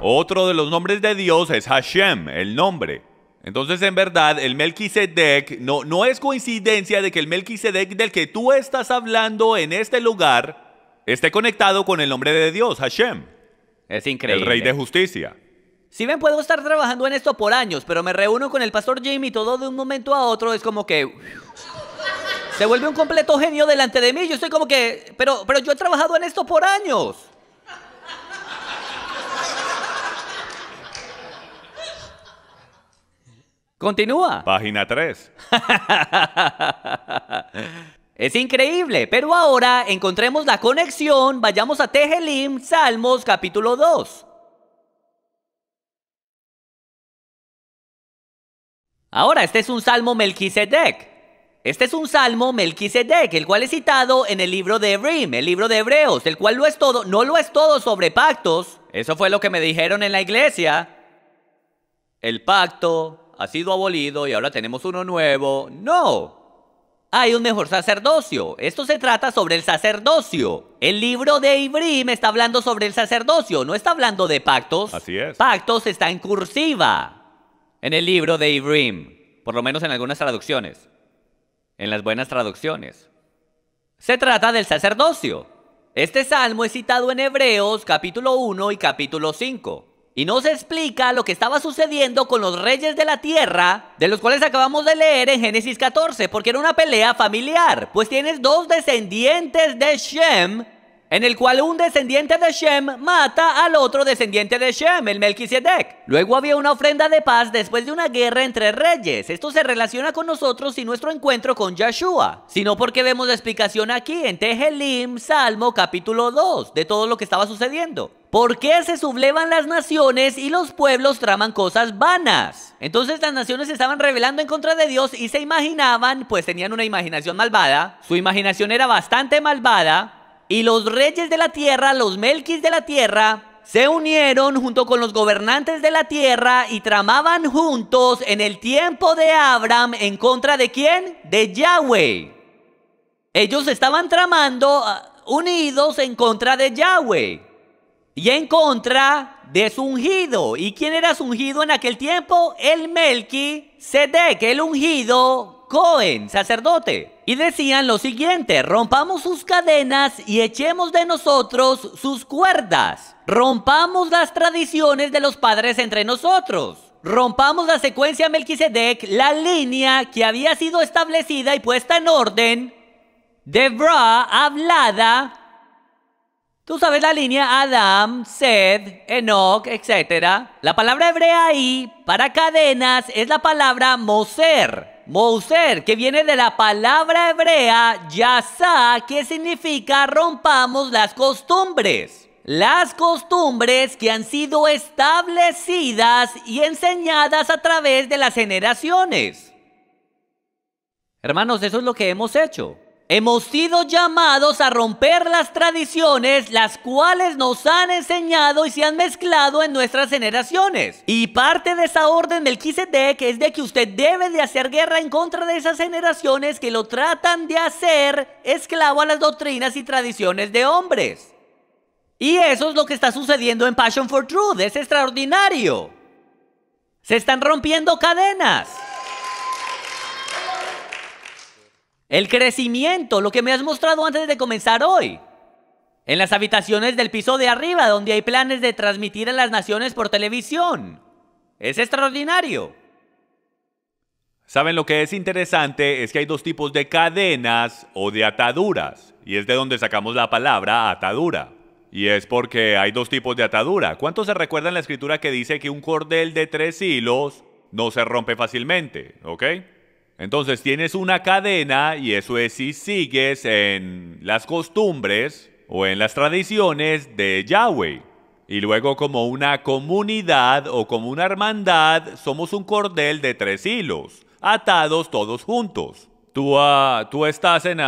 Otro de los nombres de Dios es Hashem, el nombre. Entonces, en verdad, el Melquisedec no, no es coincidencia de que el Melquisedec del que tú estás hablando en este lugar esté conectado con el nombre de Dios, Hashem. Es increíble. El rey de justicia. Si bien puedo estar trabajando en esto por años, pero me reúno con el pastor Jim y todo de un momento a otro es como que... Se vuelve un completo genio delante de mí. Yo estoy como que, pero, pero yo he trabajado en esto por años. Continúa. Página 3. es increíble, pero ahora encontremos la conexión. Vayamos a Tejelim, Salmos, capítulo 2. Ahora, este es un salmo Melquisedec. Este es un salmo Melquisedec, el cual es citado en el libro de Ibrim, el libro de Hebreos, el cual no es todo, no lo es todo sobre pactos. Eso fue lo que me dijeron en la iglesia. El pacto ha sido abolido y ahora tenemos uno nuevo. No, hay un mejor sacerdocio. Esto se trata sobre el sacerdocio. El libro de Ibrim está hablando sobre el sacerdocio, no está hablando de pactos. Así es. Pactos está en cursiva en el libro de Ibrim, por lo menos en algunas traducciones en las buenas traducciones. Se trata del sacerdocio. Este salmo es citado en Hebreos capítulo 1 y capítulo 5 y nos explica lo que estaba sucediendo con los reyes de la tierra, de los cuales acabamos de leer en Génesis 14, porque era una pelea familiar, pues tienes dos descendientes de Shem en el cual un descendiente de Shem mata al otro descendiente de Shem, el Melquisedec. Luego había una ofrenda de paz después de una guerra entre reyes. Esto se relaciona con nosotros y nuestro encuentro con Yeshua, sino porque vemos la explicación aquí en Tehelim, Salmo capítulo 2, de todo lo que estaba sucediendo. ¿Por qué se sublevan las naciones y los pueblos traman cosas vanas? Entonces las naciones se estaban rebelando en contra de Dios y se imaginaban, pues tenían una imaginación malvada, su imaginación era bastante malvada, y los reyes de la tierra, los melquis de la tierra, se unieron junto con los gobernantes de la tierra y tramaban juntos en el tiempo de Abraham en contra de quién? De Yahweh. Ellos estaban tramando ah, unidos en contra de Yahweh y en contra de su ungido. ¿Y quién era su ungido en aquel tiempo? El Melqui que el ungido Cohen, sacerdote, y decían lo siguiente, rompamos sus cadenas y echemos de nosotros sus cuerdas, rompamos las tradiciones de los padres entre nosotros. Rompamos la secuencia Melquisedec, la línea que había sido establecida y puesta en orden, de hablada. Tú sabes la línea Adam, Sed, Enoch, etc. La palabra hebrea ahí para cadenas es la palabra Moser. Mouser, que viene de la palabra hebrea yasa, que significa rompamos las costumbres. Las costumbres que han sido establecidas y enseñadas a través de las generaciones. Hermanos, eso es lo que hemos hecho. Hemos sido llamados a romper las tradiciones las cuales nos han enseñado y se han mezclado en nuestras generaciones. Y parte de esa orden del Kisedek es de que usted debe de hacer guerra en contra de esas generaciones que lo tratan de hacer esclavo a las doctrinas y tradiciones de hombres. Y eso es lo que está sucediendo en Passion for Truth. Es extraordinario. Se están rompiendo cadenas. El crecimiento, lo que me has mostrado antes de comenzar hoy. En las habitaciones del piso de arriba, donde hay planes de transmitir a las naciones por televisión. Es extraordinario. Saben lo que es interesante es que hay dos tipos de cadenas o de ataduras. Y es de donde sacamos la palabra atadura. Y es porque hay dos tipos de atadura. ¿Cuántos se recuerdan la escritura que dice que un cordel de tres hilos no se rompe fácilmente? ¿Ok? Entonces tienes una cadena y eso es si sigues en las costumbres o en las tradiciones de Yahweh. Y luego como una comunidad o como una hermandad somos un cordel de tres hilos, atados todos juntos. Tú, ah, estás en... a...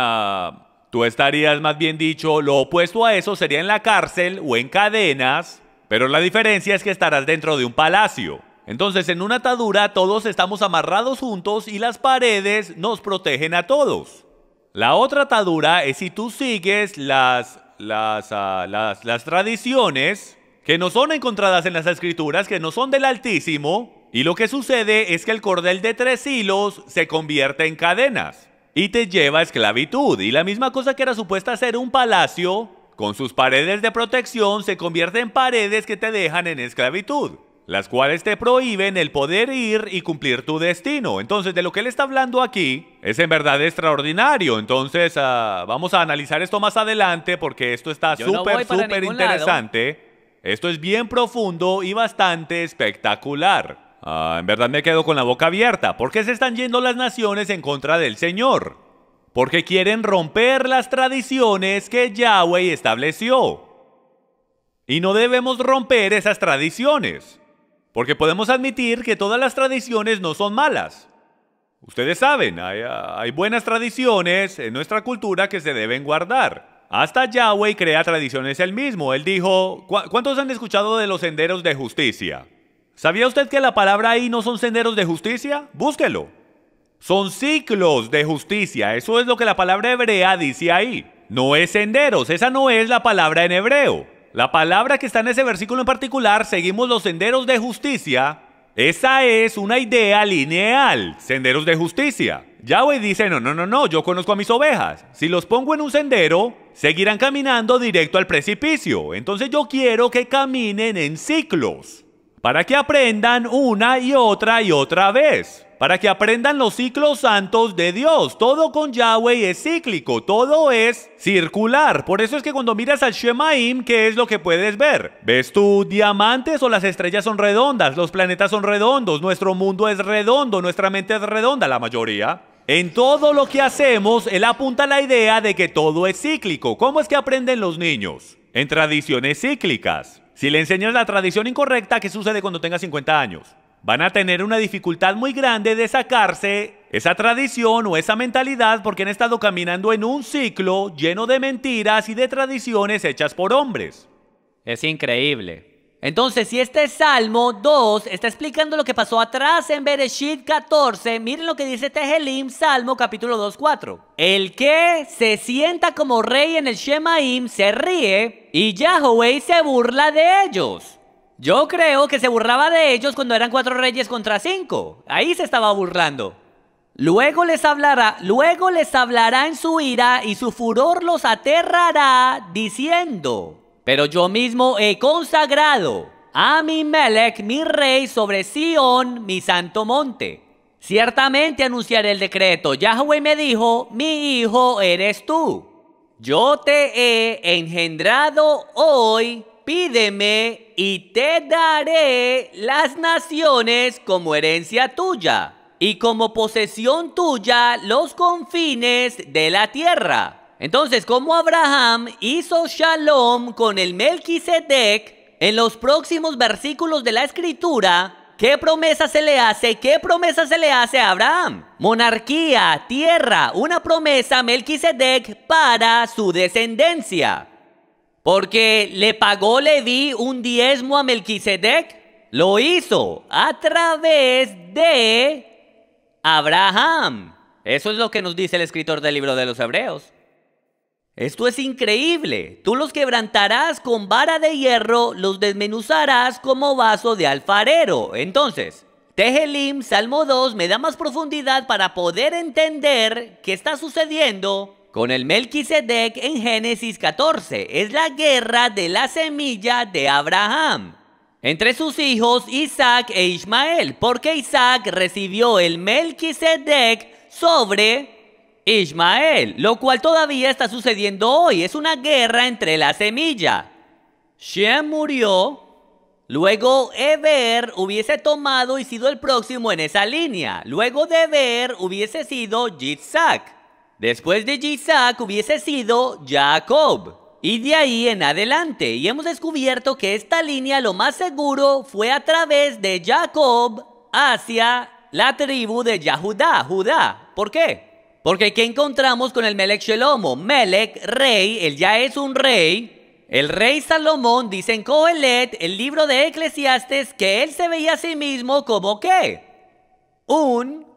Ah, tú estarías más bien dicho, lo opuesto a eso sería en la cárcel o en cadenas, pero la diferencia es que estarás dentro de un palacio. Entonces, en una atadura todos estamos amarrados juntos y las paredes nos protegen a todos. La otra atadura es si tú sigues ah, las, tradiciones que no son encontradas en las escrituras, que no son del Altísimo, y lo que sucede es que el cordel de tres hilos se convierte en cadenas y te lleva a esclavitud. Y la misma cosa que era supuesta ser un palacio, con sus paredes de protección, se convierte en paredes que te dejan en esclavitud las cuales te prohíben el poder ir y cumplir tu destino. Entonces, de lo que él está hablando aquí es en verdad extraordinario. Entonces, ah, vamos a analizar esto más adelante porque esto está súper, súper interesante. Esto es bien profundo y bastante espectacular. Ah, en verdad me quedo con la boca abierta. ¿Por qué se están yendo las naciones en contra del Señor? Porque quieren romper las tradiciones que Yahweh estableció. Y no debemos romper esas tradiciones. Porque podemos admitir que todas las tradiciones no son malas. Ustedes saben, hay, buenas tradiciones en nuestra cultura que se deben guardar. Hasta Yahweh crea tradiciones él mismo. Él dijo, ¿cuántos han escuchado de los senderos de justicia? ¿Sabía usted que la palabra ahí no son senderos de justicia? Búsquelo. Son ciclos de justicia. Eso es lo que la palabra hebrea dice ahí. No es senderos. Esa no es la palabra en hebreo la palabra que está en ese versículo en particular, seguimos los senderos de justicia, esa es una idea lineal, senderos de justicia. Yahweh dice, no, no, no, no, yo conozco a mis ovejas. Si los pongo en un sendero, seguirán caminando directo al precipicio. Entonces yo quiero que caminen en ciclos, para que aprendan una y otra y otra vez para que aprendan los ciclos santos de Dios. Todo con Yahweh es cíclico, todo es circular. Por eso es que cuando miras al Shemaim, ¿qué es lo que puedes ver? ¿Ves tú diamantes o las estrellas son redondas? Los planetas son redondos, nuestro mundo es redondo, nuestra mente es redonda, la mayoría. En todo lo que hacemos, él apunta la idea de que todo es cíclico. ¿Cómo es que aprenden los niños? En tradiciones cíclicas. Si le enseñas la tradición incorrecta, ¿qué sucede cuando tenga 50 años? van a tener una dificultad muy grande de sacarse esa tradición o esa mentalidad porque han estado caminando en un ciclo lleno de mentiras y de tradiciones hechas por hombres. Es increíble. Entonces, si este Salmo 2 está explicando lo que pasó atrás en Bereshit 14, miren lo que dice Tehelim, Salmo capítulo 2, 4. El que se sienta como rey en el Shemaim se ríe y Yahweh se burla de ellos. Yo creo que se burlaba de ellos cuando eran cuatro reyes contra cinco. Ahí se estaba burlando. Luego les hablará, luego les hablará en su ira y su furor los aterrará diciendo, pero yo mismo he consagrado a mi Melech, mi rey, sobre Sión, mi santo monte. Ciertamente anunciaré el decreto. Yahweh me dijo, mi hijo eres tú. Yo te he engendrado hoy Pídeme y te daré las naciones como herencia tuya y como posesión tuya los confines de la tierra. Entonces, como Abraham hizo shalom con el Melquisedec, en los próximos versículos de la escritura, ¿qué promesa se le hace? ¿Qué promesa se le hace a Abraham? Monarquía, tierra, una promesa Melquisedec para su descendencia. Porque le pagó di un diezmo a Melquisedec. Lo hizo a través de Abraham. Eso es lo que nos dice el escritor del libro de los Hebreos. Esto es increíble. Tú los quebrantarás con vara de hierro, los desmenuzarás como vaso de alfarero. Entonces, Tehelim, Salmo 2, me da más profundidad para poder entender qué está sucediendo con el Melquisedec en Génesis 14. Es la guerra de la semilla de Abraham entre sus hijos Isaac e Ismael, porque Isaac recibió el Melquisedec sobre Ismael, lo cual todavía está sucediendo hoy. Es una guerra entre la semilla. Shem murió, luego Eber hubiese tomado y sido el próximo en esa línea. Luego de Eber hubiese sido Yitzhak. Después de Isaac hubiese sido Jacob. Y de ahí en adelante, y hemos descubierto que esta línea lo más seguro fue a través de Jacob hacia la tribu de Yahudá, Judá. ¿Por qué? Porque ¿qué encontramos con el Melech Shelomo? Melech, rey, él ya es un rey. El rey Salomón dice en Coelet, el libro de Eclesiastes, que él se veía a sí mismo como qué? Un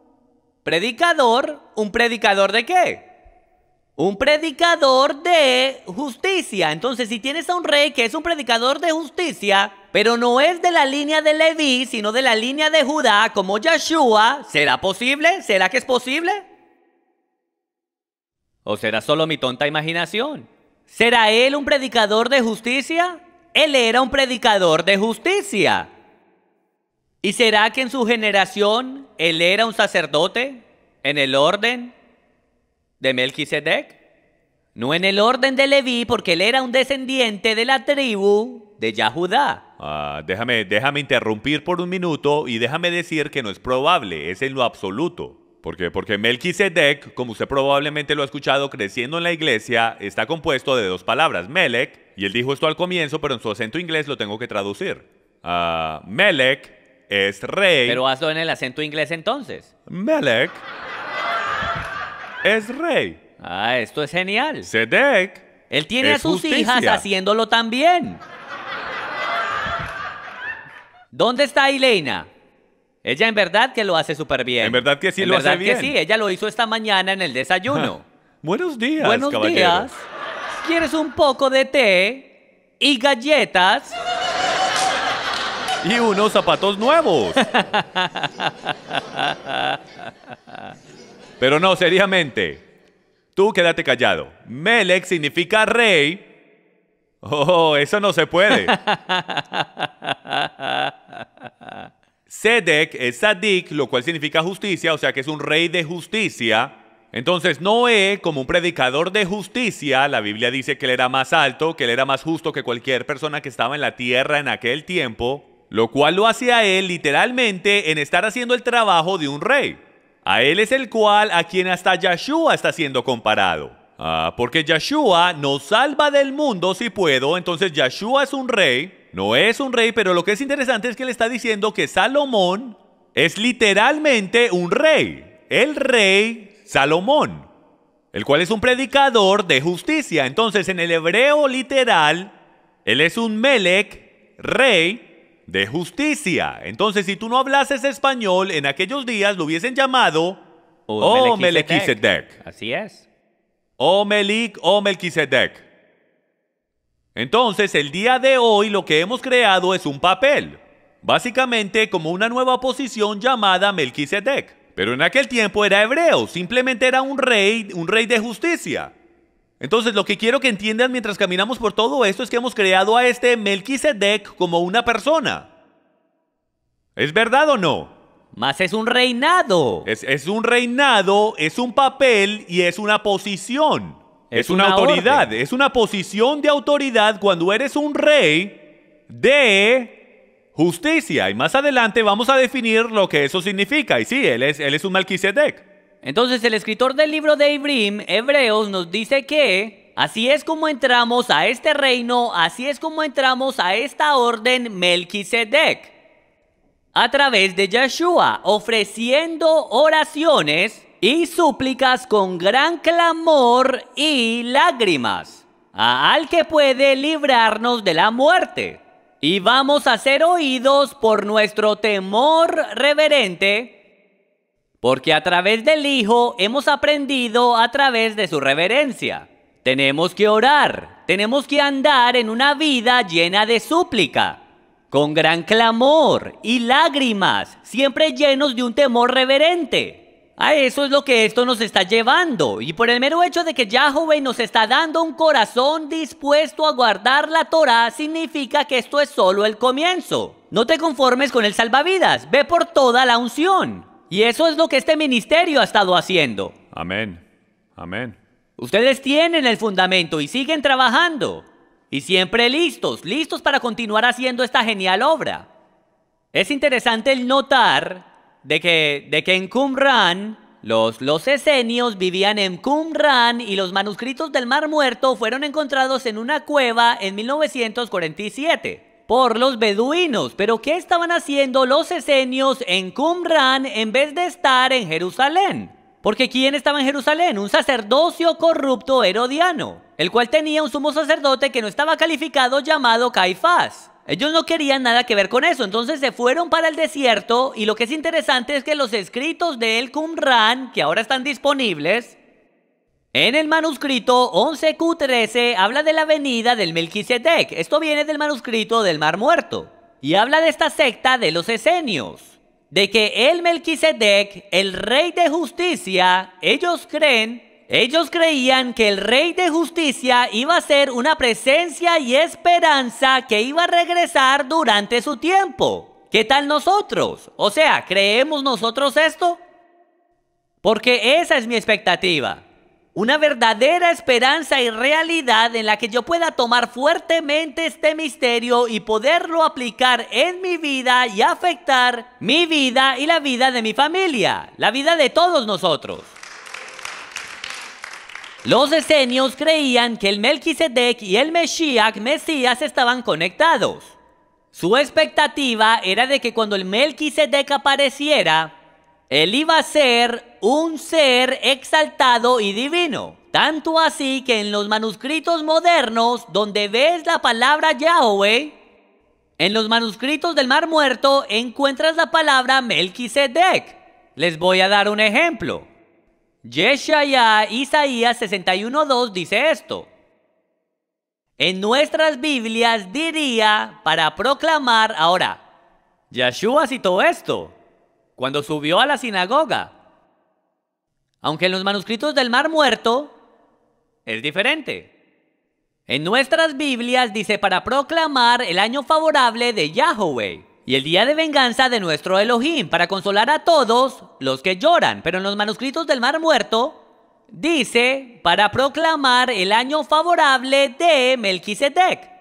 Predicador, ¿un predicador de qué? Un predicador de justicia. Entonces, si tienes a un rey que es un predicador de justicia, pero no es de la línea de Levi, sino de la línea de Judá, como Yeshua, ¿será posible? ¿Será que es posible? ¿O será solo mi tonta imaginación? ¿Será él un predicador de justicia? Él era un predicador de justicia. ¿Y será que en su generación él era un sacerdote en el orden de Melquisedec? No en el orden de Leví, porque él era un descendiente de la tribu de Yahudá. Ah, déjame, déjame interrumpir por un minuto y déjame decir que no es probable, es en lo absoluto. ¿Por Porque Melquisedec, como usted probablemente lo ha escuchado creciendo en la iglesia, está compuesto de dos palabras, Melech, y él dijo esto al comienzo, pero en su acento inglés lo tengo que traducir. Ah, Melech es rey. Pero hazlo en el acento inglés entonces. Melek... es rey. Ah, esto es genial. Sedek. Él tiene a sus hijas haciéndolo también. ¿Dónde está Elena? Ella en verdad que lo hace súper bien. En verdad que sí lo hace bien. Que sí, ella lo hizo esta mañana en el desayuno. Buenos días, Buenos días. ¿Quieres un poco de té y galletas? y unos zapatos nuevos. Pero no, seriamente, tú quédate callado. Melek significa rey. Oh, eso no se puede. Sedek es Sadik, lo cual significa justicia, o sea que es un rey de justicia. Entonces Noé, como un predicador de justicia, la Biblia dice que él era más alto, que él era más justo que cualquier persona que estaba en la tierra en aquel tiempo lo cual lo hacía a él literalmente en estar haciendo el trabajo de un rey. A él es el cual a quien hasta Yeshua está siendo comparado. Ah, porque Yeshua nos salva del mundo si puedo, entonces Yeshua es un rey, no es un rey, pero lo que es interesante es que le está diciendo que Salomón es literalmente un rey, el rey Salomón, el cual es un predicador de justicia. Entonces en el hebreo literal, él es un melek, rey, de justicia. Entonces, si tú no hablases español, en aquellos días lo hubiesen llamado o Melquisedec. Así es. O Melik o Melquisedec. Entonces, el día de hoy lo que hemos creado es un papel, básicamente como una nueva posición llamada Melquisedec. Pero en aquel tiempo era hebreo, simplemente era un rey, un rey de justicia. Entonces, lo que quiero que entiendan mientras caminamos por todo esto es que hemos creado a este Melquisedec como una persona. ¿Es verdad o no? Más es un reinado. Es, un reinado, es un papel y es una posición. Es, una, autoridad, es una posición de autoridad cuando eres un rey de justicia. Y más adelante vamos a definir lo que eso significa. Y sí, él es, él es un Melquisedec. Entonces el escritor del libro de Ibrim, Hebreos, nos dice que así es como entramos a este reino, así es como entramos a esta orden Melquisedec, a través de Yeshua, ofreciendo oraciones y súplicas con gran clamor y lágrimas, al que puede librarnos de la muerte. Y vamos a ser oídos por nuestro temor reverente porque a través del Hijo hemos aprendido a través de su reverencia. Tenemos que orar, tenemos que andar en una vida llena de súplica, con gran clamor y lágrimas, siempre llenos de un temor reverente. A eso es lo que esto nos está llevando, y por el mero hecho de que Yahweh nos está dando un corazón dispuesto a guardar la Torah, significa que esto es solo el comienzo. No te conformes con el salvavidas, ve por toda la unción. Y eso es lo que este ministerio ha estado haciendo. Amén. Amén. Ustedes tienen el fundamento y siguen trabajando. Y siempre listos, listos para continuar haciendo esta genial obra. Es interesante el notar de que, de que en Qumran los, los esenios vivían en Qumran y los manuscritos del Mar Muerto fueron encontrados en una cueva en 1947 por los beduinos. Pero ¿qué estaban haciendo los esenios en Qumran en vez de estar en Jerusalén? Porque ¿quién estaba en Jerusalén? Un sacerdocio corrupto herodiano, el cual tenía un sumo sacerdote que no estaba calificado llamado Caifás. Ellos no querían nada que ver con eso, entonces se fueron para el desierto y lo que es interesante es que los escritos de El Qumran, que ahora están disponibles, en el manuscrito 11Q13 habla de la venida del Melquisedec. Esto viene del manuscrito del Mar Muerto. Y habla de esta secta de los esenios. De que el Melquisedec, el rey de justicia, ellos creen, ellos creían que el rey de justicia iba a ser una presencia y esperanza que iba a regresar durante su tiempo. ¿Qué tal nosotros? O sea, ¿creemos nosotros esto? Porque esa es mi expectativa una verdadera esperanza y realidad en la que yo pueda tomar fuertemente este misterio y poderlo aplicar en mi vida y afectar mi vida y la vida de mi familia, la vida de todos nosotros. Los esenios creían que el Melquisedec y el Mesías, Mesías estaban conectados. Su expectativa era de que cuando el Melquisedec apareciera, él iba a ser un ser exaltado y divino. Tanto así que en los manuscritos modernos, donde ves la palabra Yahweh, en los manuscritos del Mar Muerto encuentras la palabra Melquisedec. Les voy a dar un ejemplo. Yeshaya Isaías 61.2 dice esto. En nuestras Biblias diría para proclamar ahora, Yahshua citó esto, cuando subió a la sinagoga. Aunque en los manuscritos del Mar Muerto es diferente. En nuestras Biblias dice para proclamar el año favorable de Yahweh y el día de venganza de nuestro Elohim para consolar a todos los que lloran. Pero en los manuscritos del Mar Muerto dice para proclamar el año favorable de Melquisedec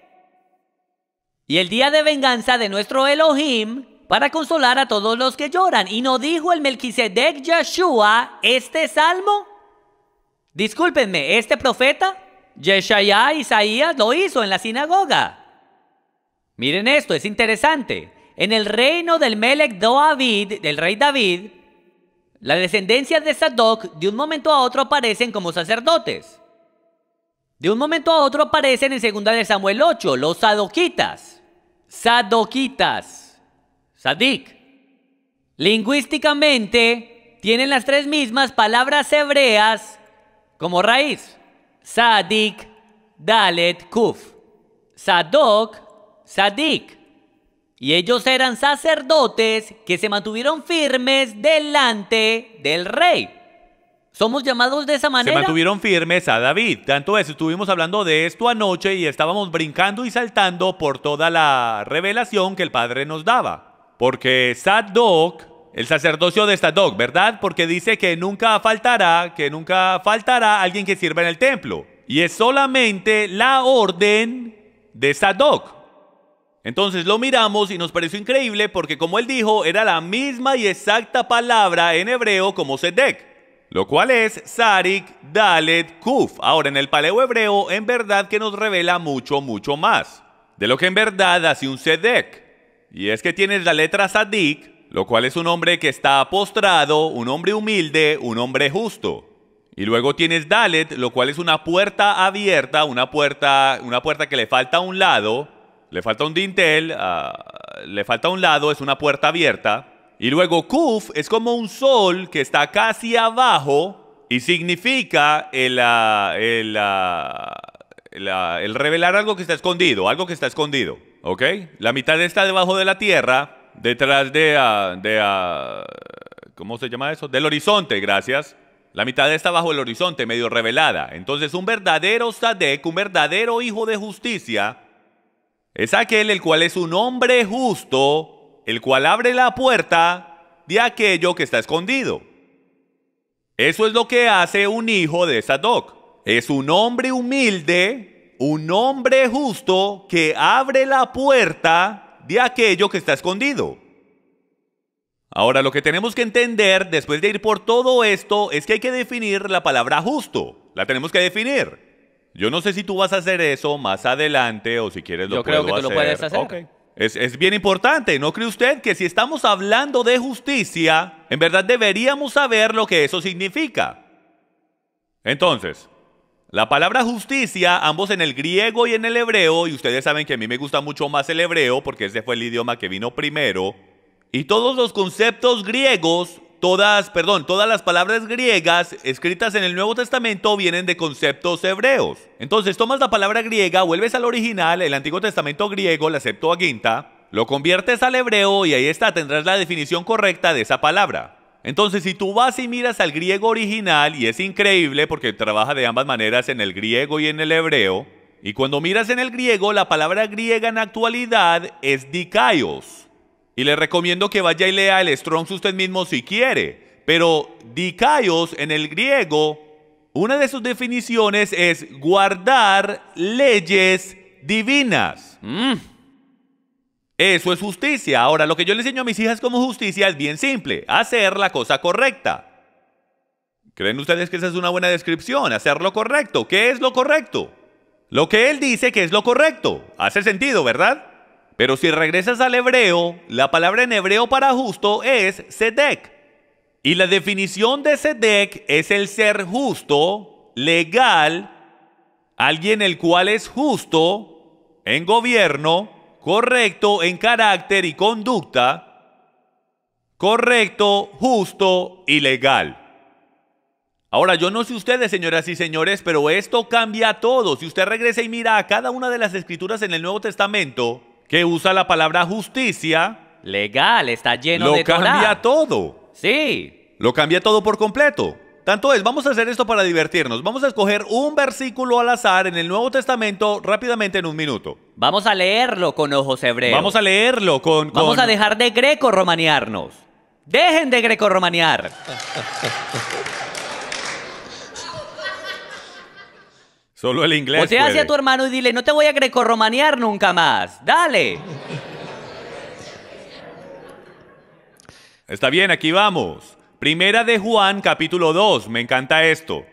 y el día de venganza de nuestro Elohim para consolar a todos los que lloran. Y no dijo el Melquisedec Yeshua este salmo. Discúlpenme, este profeta, Yeshaya Isaías, lo hizo en la sinagoga. Miren esto, es interesante. En el reino del Melech Doavid, del rey David, la descendencia de Sadoc de un momento a otro aparecen como sacerdotes. De un momento a otro aparecen en segunda de Samuel 8, los sadoquitas. Sadoquitas. Sadik. Lingüísticamente, tienen las tres mismas palabras hebreas como raíz. Sadik, Dalet, Kuf. Sadok, Sadik. Y ellos eran sacerdotes que se mantuvieron firmes delante del rey. Somos llamados de esa manera. Se mantuvieron firmes a David. Tanto es, estuvimos hablando de esto anoche y estábamos brincando y saltando por toda la revelación que el Padre nos daba. Porque Sadoc, el sacerdocio de Sadoc, ¿verdad? Porque dice que nunca faltará, que nunca faltará alguien que sirva en el templo. Y es solamente la orden de Sadoc. Entonces lo miramos y nos pareció increíble porque como él dijo, era la misma y exacta palabra en hebreo como Sedek, lo cual es Sarik Dalet Kuf. Ahora en el paleo hebreo en verdad que nos revela mucho, mucho más de lo que en verdad hace un Sedek. Y es que tienes la letra Sadik, lo cual es un hombre que está postrado, un hombre humilde, un hombre justo. Y luego tienes Dalet, lo cual es una puerta abierta, una puerta, una puerta que le falta a un lado, le falta un dintel, ah, le falta un lado, es una puerta abierta. Y luego Kuf es como un sol que está casi abajo y significa el, ah, ah, el revelar algo que está escondido, algo que está escondido. ¿ok? La mitad está debajo de la tierra, detrás de, ah, ah, ¿cómo se llama eso? Del horizonte, gracias. La mitad está bajo el horizonte, medio revelada. Entonces un verdadero Sadek, un verdadero hijo de justicia, es aquel el cual es un hombre justo, el cual abre la puerta de aquello que está escondido. Eso es lo que hace un hijo de Sadoc. Es un hombre humilde un hombre justo que abre la puerta de aquello que está escondido. Ahora lo que tenemos que entender después de ir por todo esto es que hay que definir la palabra justo. La tenemos que definir. Yo no sé si tú vas a hacer eso más adelante o si quieres lo Yo creo que Tú lo puedes hacer. Es, es, bien importante, ¿no cree usted que si estamos hablando de justicia, en verdad deberíamos saber lo que eso significa? Entonces, la palabra justicia, ambos en el griego y en el hebreo, y ustedes saben que a mí me gusta mucho más el hebreo porque ese fue el idioma que vino primero, y todos los conceptos griegos, todas, perdón, todas las palabras griegas escritas en el Nuevo Testamento vienen de conceptos hebreos. Entonces tomas la palabra griega, vuelves al original, el Antiguo Testamento griego, la Septuaginta, lo conviertes al hebreo y ahí está, tendrás la definición correcta de esa palabra. Entonces, si tú vas y miras al griego original, y es increíble porque trabaja de ambas maneras en el griego y en el hebreo, y cuando miras en el griego, la palabra griega en actualidad es dikaios. Y le recomiendo que vaya y lea el Strongs usted mismo si quiere. Pero dikaios en el griego, una de sus definiciones es guardar leyes divinas. Mm. Eso es justicia. Ahora, lo que yo le enseño a mis hijas como justicia es bien simple, hacer la cosa correcta. ¿Creen ustedes que esa es una buena descripción? Hacer lo correcto. ¿Qué es lo correcto? Lo que él dice que es lo correcto. Hace sentido, ¿verdad? Pero si regresas al hebreo, la palabra en hebreo para justo es sedek. Y la definición de sedek es el ser justo, legal, alguien el cual es justo en gobierno, correcto en carácter y conducta, correcto, justo y legal. Ahora, yo no sé ustedes, señoras y señores, pero esto cambia todo. Si usted regresa y mira a cada una de las escrituras en el Nuevo Testamento, que usa la palabra justicia, legal, está lleno de de Lo cambia todo. Sí. Lo cambia todo por completo. Tanto es, vamos a hacer esto para divertirnos. Vamos a escoger un versículo al azar en el Nuevo Testamento rápidamente en un minuto. Vamos a leerlo con ojos hebreos. Vamos a leerlo con... Vamos a dejar de greco-romanearnos. Dejen de greco-romanear. Solo el inglés. O sea, hacia tu hermano y dile, no te voy a grecorromanear nunca más. Dale. Está bien, aquí vamos. Primera de Juan capítulo 2, me encanta esto.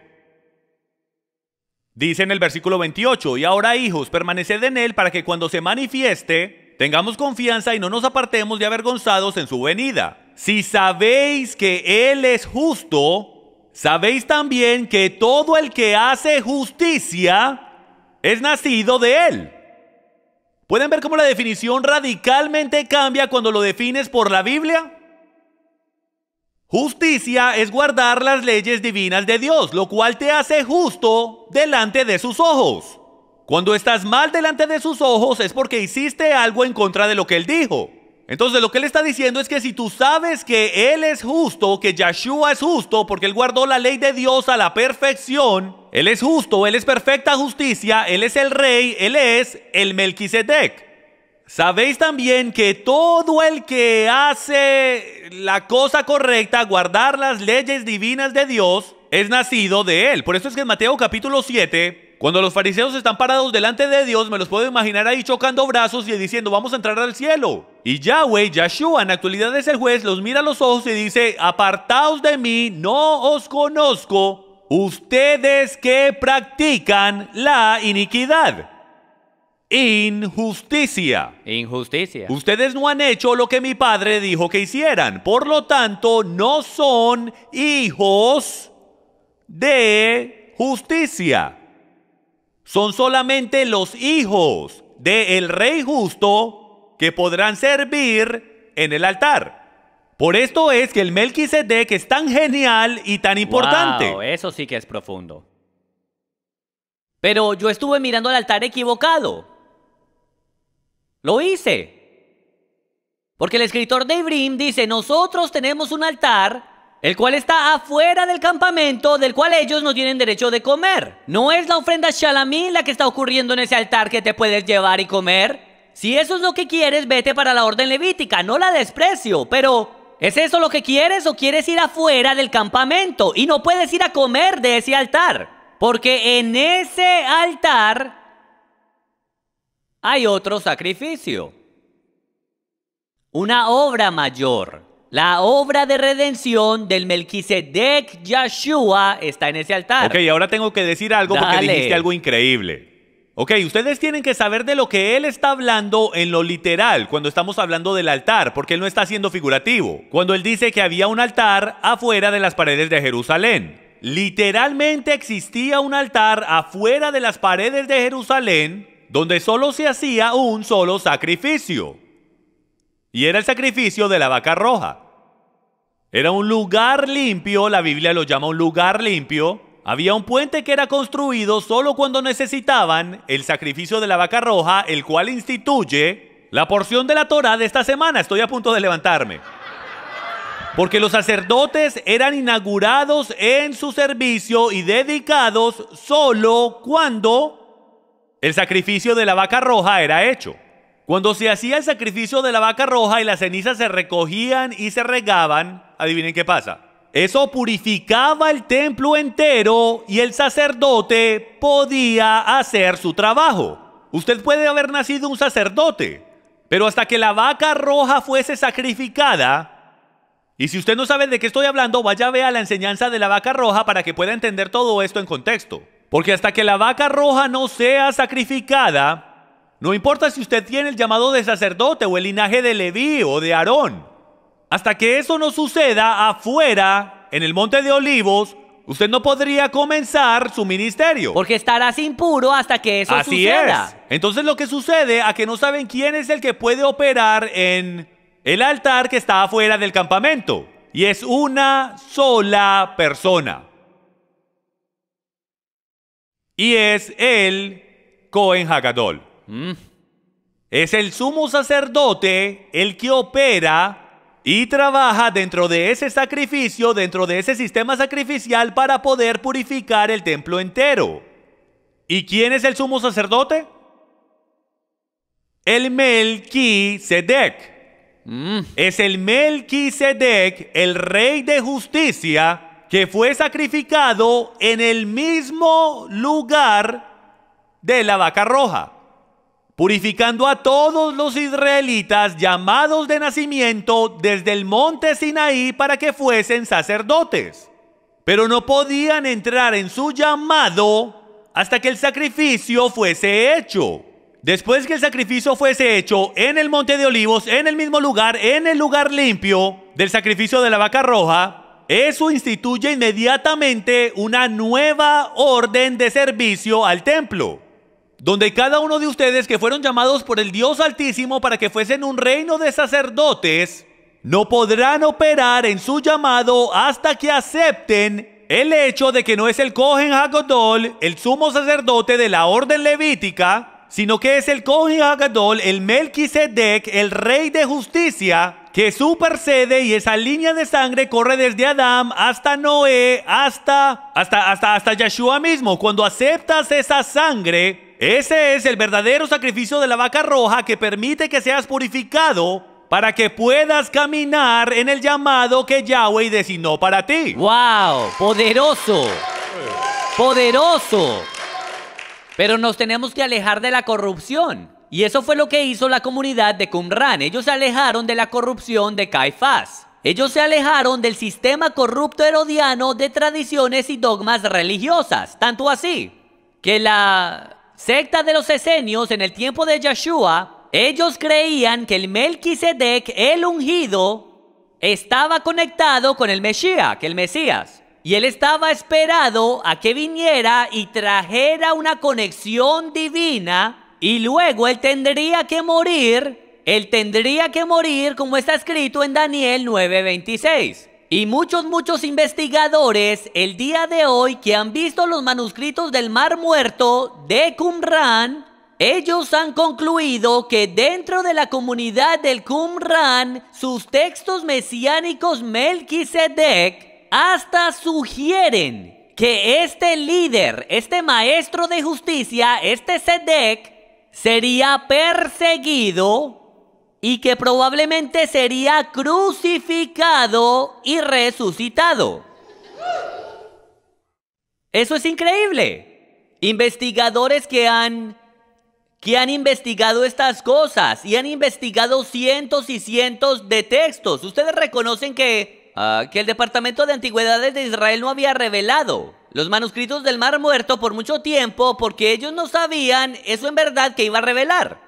Dice en el versículo 28, y ahora hijos, permaneced en él para que cuando se manifieste, tengamos confianza y no nos apartemos de avergonzados en su venida. Si sabéis que él es justo, sabéis también que todo el que hace justicia es nacido de él. ¿Pueden ver cómo la definición radicalmente cambia cuando lo defines por la Biblia? Justicia es guardar las leyes divinas de Dios, lo cual te hace justo delante de sus ojos. Cuando estás mal delante de sus ojos es porque hiciste algo en contra de lo que Él dijo. Entonces lo que Él está diciendo es que si tú sabes que Él es justo, que Yahshua es justo, porque Él guardó la ley de Dios a la perfección, Él es justo, Él es perfecta justicia, Él es el rey, Él es el Melquisedec. Sabéis también que todo el que hace la cosa correcta, guardar las leyes divinas de Dios, es nacido de él. Por eso es que en Mateo capítulo 7, cuando los fariseos están parados delante de Dios, me los puedo imaginar ahí chocando brazos y diciendo, vamos a entrar al cielo. Y Yahweh, Yahshua, en actualidad es el juez, los mira a los ojos y dice, apartaos de mí, no os conozco, ustedes que practican la iniquidad. Injusticia. Injusticia. Ustedes no han hecho lo que mi padre dijo que hicieran. Por lo tanto, no son hijos de justicia. Son solamente los hijos del rey justo que podrán servir en el altar. Por esto es que el Melquisedec es tan genial y tan importante. eso sí que es profundo. Pero yo estuve mirando el altar equivocado. Lo hice. Porque el escritor de Ibrim dice, nosotros tenemos un altar, el cual está afuera del campamento, del cual ellos no tienen derecho de comer. No es la ofrenda Shalamín la que está ocurriendo en ese altar que te puedes llevar y comer. Si eso es lo que quieres, vete para la orden levítica, no la desprecio, pero ¿es eso lo que quieres o quieres ir afuera del campamento y no puedes ir a comer de ese altar? Porque en ese altar hay otro sacrificio. Una obra mayor. La obra de redención del Melquisedec Yeshua está en ese altar. Ok, ahora tengo que decir algo porque dijiste algo increíble. Ok, ustedes tienen que saber de lo que él está hablando en lo literal, cuando estamos hablando del altar, porque él no está siendo figurativo. Cuando él dice que había un altar afuera de las paredes de Jerusalén. Literalmente existía un altar afuera de las paredes de Jerusalén donde solo se hacía un solo sacrificio. Y era el sacrificio de la vaca roja. Era un lugar limpio, la Biblia lo llama un lugar limpio. Había un puente que era construido solo cuando necesitaban el sacrificio de la vaca roja, el cual instituye la porción de la Torah de esta semana. Estoy a punto de levantarme. Porque los sacerdotes eran inaugurados en su servicio y dedicados solo cuando el sacrificio de la vaca roja era hecho. Cuando se hacía el sacrificio de la vaca roja y las cenizas se recogían y se regaban, adivinen qué pasa. Eso purificaba el templo entero y el sacerdote podía hacer su trabajo. Usted puede haber nacido un sacerdote, pero hasta que la vaca roja fuese sacrificada, y si usted no sabe de qué estoy hablando, vaya a ver la enseñanza de la vaca roja para que pueda entender todo esto en contexto. Porque hasta que la vaca roja no sea sacrificada, no importa si usted tiene el llamado de sacerdote o el linaje de Leví o de Aarón, hasta que eso no suceda afuera, en el monte de olivos, usted no podría comenzar su ministerio. Porque estarás impuro hasta que eso suceda. Así es. Entonces lo que sucede a que no saben quién es el que puede operar en el altar que está afuera del campamento. Y es una sola persona y es el Cohen Hagadol. Mm. Es el sumo sacerdote el que opera y trabaja dentro de ese sacrificio, dentro de ese sistema sacrificial para poder purificar el templo entero. ¿Y quién es el sumo sacerdote? El Melquisedec. Mm. Es el Melquisedec, el rey de justicia, que fue sacrificado en el mismo lugar de la vaca roja, purificando a todos los israelitas llamados de nacimiento desde el monte Sinaí para que fuesen sacerdotes. Pero no podían entrar en su llamado hasta que el sacrificio fuese hecho. Después que el sacrificio fuese hecho en el monte de olivos, en el mismo lugar, en el lugar limpio del sacrificio de la vaca roja, eso instituye inmediatamente una nueva orden de servicio al templo, donde cada uno de ustedes que fueron llamados por el Dios Altísimo para que fuesen un reino de sacerdotes, no podrán operar en su llamado hasta que acepten el hecho de que no es el Cohen Hagodol, el sumo sacerdote de la orden levítica, sino que es el Cohen Hagadol, el Melquisedec, el rey de justicia, que supersede y esa línea de sangre corre desde Adán hasta Noé, hasta, hasta, hasta, hasta Yeshua mismo. Cuando aceptas esa sangre, ese es el verdadero sacrificio de la vaca roja que permite que seas purificado para que puedas caminar en el llamado que Yahweh designó para ti. ¡Wow! ¡Poderoso! ¡Poderoso! Pero nos tenemos que alejar de la corrupción. Y eso fue lo que hizo la comunidad de Qumran. Ellos se alejaron de la corrupción de Caifás. Ellos se alejaron del sistema corrupto herodiano de tradiciones y dogmas religiosas, tanto así que la secta de los esenios en el tiempo de Yeshua, ellos creían que el Melquisedec, el ungido, estaba conectado con el Mesías, que el Mesías, y él estaba esperado a que viniera y trajera una conexión divina y luego él tendría que morir, él tendría que morir como está escrito en Daniel 9:26. Y muchos, muchos investigadores el día de hoy que han visto los manuscritos del Mar Muerto de Qumran, ellos han concluido que dentro de la comunidad del Qumran, sus textos mesiánicos Melquisedec hasta sugieren que este líder, este maestro de justicia, este Sedec, sería perseguido y que probablemente sería crucificado y resucitado. Eso es increíble. Investigadores que han que han investigado estas cosas y han investigado cientos y cientos de textos. Ustedes reconocen que, ah, que el Departamento de Antigüedades de Israel no había revelado los manuscritos del Mar Muerto por mucho tiempo porque ellos no sabían eso en verdad que iba a revelar.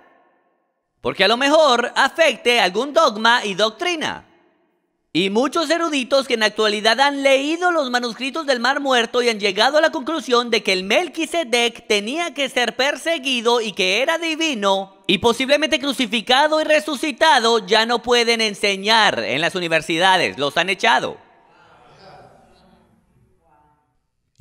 Porque a lo mejor afecte algún dogma y doctrina. Y muchos eruditos que en la actualidad han leído los manuscritos del Mar Muerto y han llegado a la conclusión de que el Melquisedec tenía que ser perseguido y que era divino y posiblemente crucificado y resucitado, ya no pueden enseñar en las universidades, los han echado.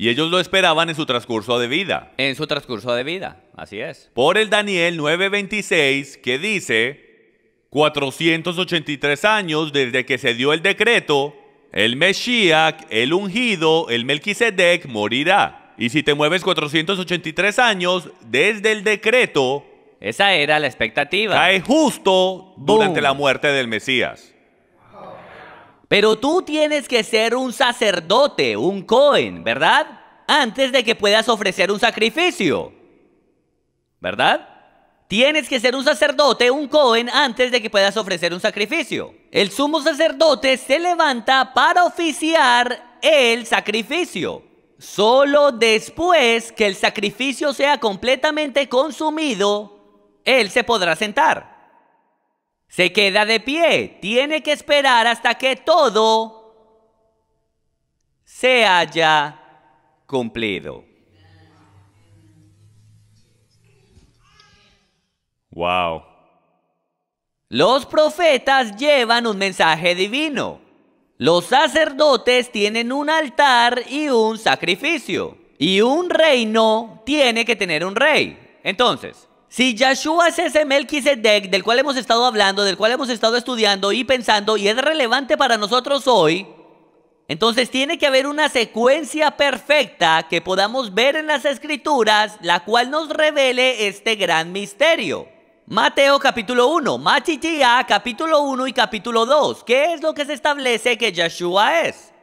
Y ellos lo esperaban en su transcurso de vida. En su transcurso de vida, así es. Por el Daniel 9:26 que dice, 483 años desde que se dio el decreto, el Mesías, el ungido, el Melquisedec morirá. Y si te mueves 483 años desde el decreto, esa era la expectativa. Cae justo durante la muerte del Mesías. Pero tú tienes que ser un sacerdote, un Cohen, ¿verdad? Antes de que puedas ofrecer un sacrificio. ¿Verdad? Tienes que ser un sacerdote, un Cohen, antes de que puedas ofrecer un sacrificio. El sumo sacerdote se levanta para oficiar el sacrificio. Solo después que el sacrificio sea completamente consumido, él se podrá sentar se queda de pie, tiene que esperar hasta que todo se haya cumplido. Wow. Los profetas llevan un mensaje divino. Los sacerdotes tienen un altar y un sacrificio. Y un reino tiene que tener un rey. Entonces, si Yahshua es ese Melquisedec del cual hemos estado hablando, del cual hemos estado estudiando y pensando y es relevante para nosotros hoy, entonces tiene que haber una secuencia perfecta que podamos ver en las escrituras, la cual nos revele este gran misterio. Mateo capítulo 1, Matitia capítulo 1 y capítulo 2. ¿Qué es lo que se establece que Yahshua es?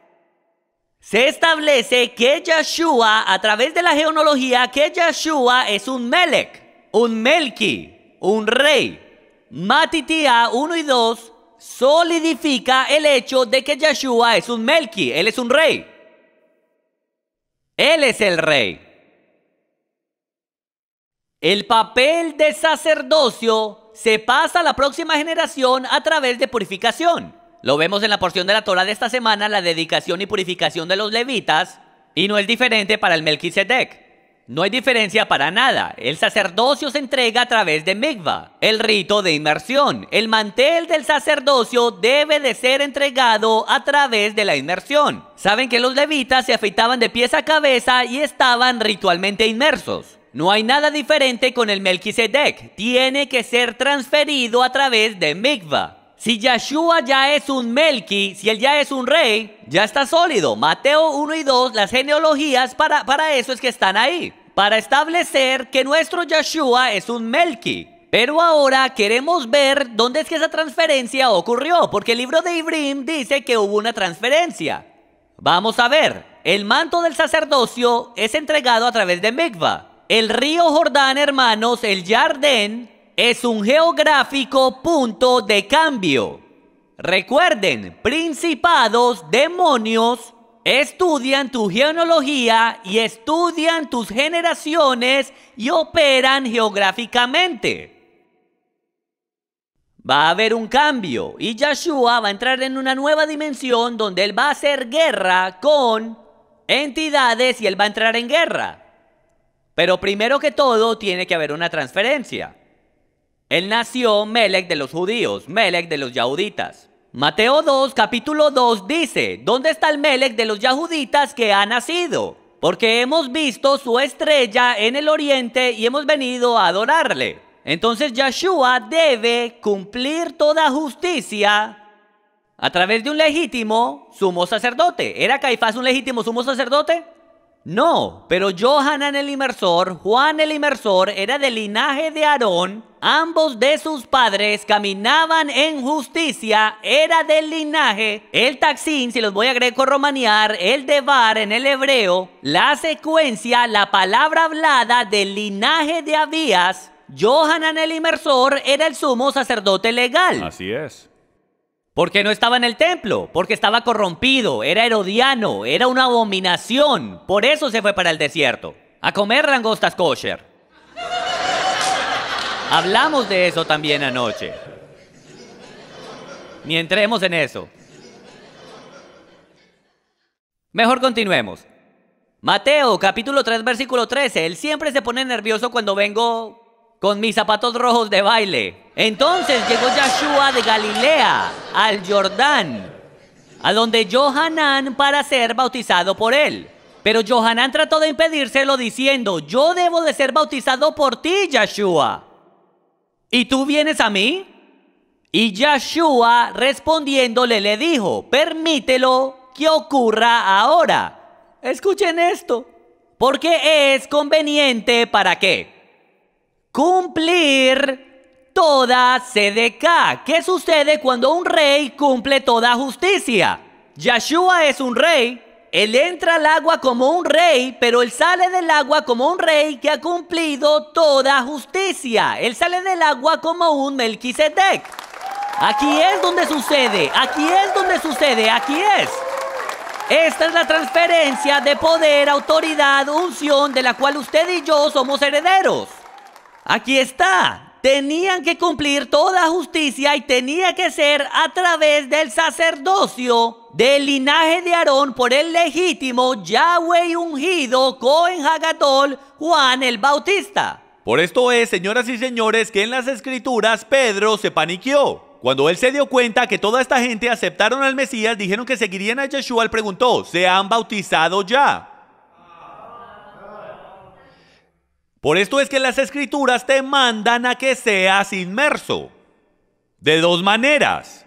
Se establece que Yahshua, a través de la geonología, que Yahshua es un Melech un Melki, un rey. Matitia 1 y 2 solidifica el hecho de que Yeshua es un Melki, él es un rey. Él es el rey. El papel de sacerdocio se pasa a la próxima generación a través de purificación. Lo vemos en la porción de la Torah de esta semana, la dedicación y purificación de los levitas, y no es diferente para el Melquisedec. No hay diferencia para nada. El sacerdocio se entrega a través de Mikva, el rito de inmersión. El mantel del sacerdocio debe de ser entregado a través de la inmersión. Saben que los levitas se afeitaban de pies a cabeza y estaban ritualmente inmersos. No hay nada diferente con el Melquisedec. Tiene que ser transferido a través de Mikva. Si Yahshua ya es un Melqui, si él ya es un rey, ya está sólido. Mateo 1 y 2, las genealogías, para, para eso es que están ahí para establecer que nuestro Yeshua es un Melki. Pero ahora queremos ver dónde es que esa transferencia ocurrió, porque el libro de Ibrim dice que hubo una transferencia. Vamos a ver, el manto del sacerdocio es entregado a través de Mikva. El río Jordán, hermanos, el Jardín es un geográfico punto de cambio. Recuerden, principados, demonios, estudian tu genealogía y estudian tus generaciones y operan geográficamente. Va a haber un cambio y Yeshua va a entrar en una nueva dimensión donde él va a hacer guerra con entidades y él va a entrar en guerra. Pero primero que todo tiene que haber una transferencia. Él nació Melech de los judíos, Melech de los yahuditas. Mateo 2, capítulo 2 dice, ¿dónde está el Melec de los Yahuditas que ha nacido? Porque hemos visto su estrella en el oriente y hemos venido a adorarle. Entonces Yeshua debe cumplir toda justicia a través de un legítimo sumo sacerdote. ¿Era Caifás un legítimo sumo sacerdote? No, pero Johanan el inmersor, Juan el inmersor, era del linaje de Aarón, ambos de sus padres caminaban en justicia, era del linaje, el taxín, si los voy a greco-romanear, el de Bar en el hebreo, la secuencia, la palabra hablada del linaje de Abías, Johanan el inmersor era el sumo sacerdote legal. Así es. Porque no estaba en el templo, porque estaba corrompido, era herodiano, era una abominación. Por eso se fue para el desierto, a comer langostas kosher. Hablamos de eso también anoche. Ni entremos en eso. Mejor continuemos. Mateo capítulo 3 versículo 13. Él siempre se pone nervioso cuando vengo con mis zapatos rojos de baile. Entonces llegó Yahshua de Galilea al Jordán, a donde Johanán para ser bautizado por él. Pero Johanán trató de impedírselo diciendo, yo debo de ser bautizado por ti, Yahshua. ¿Y tú vienes a mí? Y Yahshua respondiéndole le dijo, permítelo que ocurra ahora. Escuchen esto, porque es conveniente para qué cumplir toda CDK. ¿Qué sucede cuando un rey cumple toda justicia? Yeshua es un rey. Él entra al agua como un rey, pero él sale del agua como un rey que ha cumplido toda justicia. Él sale del agua como un Melquisedec. Aquí es donde sucede, aquí es donde sucede, aquí es. Esta es la transferencia de poder, autoridad, unción de la cual usted y yo somos herederos. Aquí está. Tenían que cumplir toda justicia y tenía que ser a través del sacerdocio del linaje de Aarón por el legítimo Yahweh ungido Cohen Hagatol Juan el Bautista. Por esto es, señoras y señores, que en las escrituras Pedro se paniqueó. Cuando él se dio cuenta que toda esta gente aceptaron al Mesías, dijeron que seguirían a Yeshua, él preguntó, ¿se han bautizado ya? Por esto es que las escrituras te mandan a que seas inmerso. De dos maneras.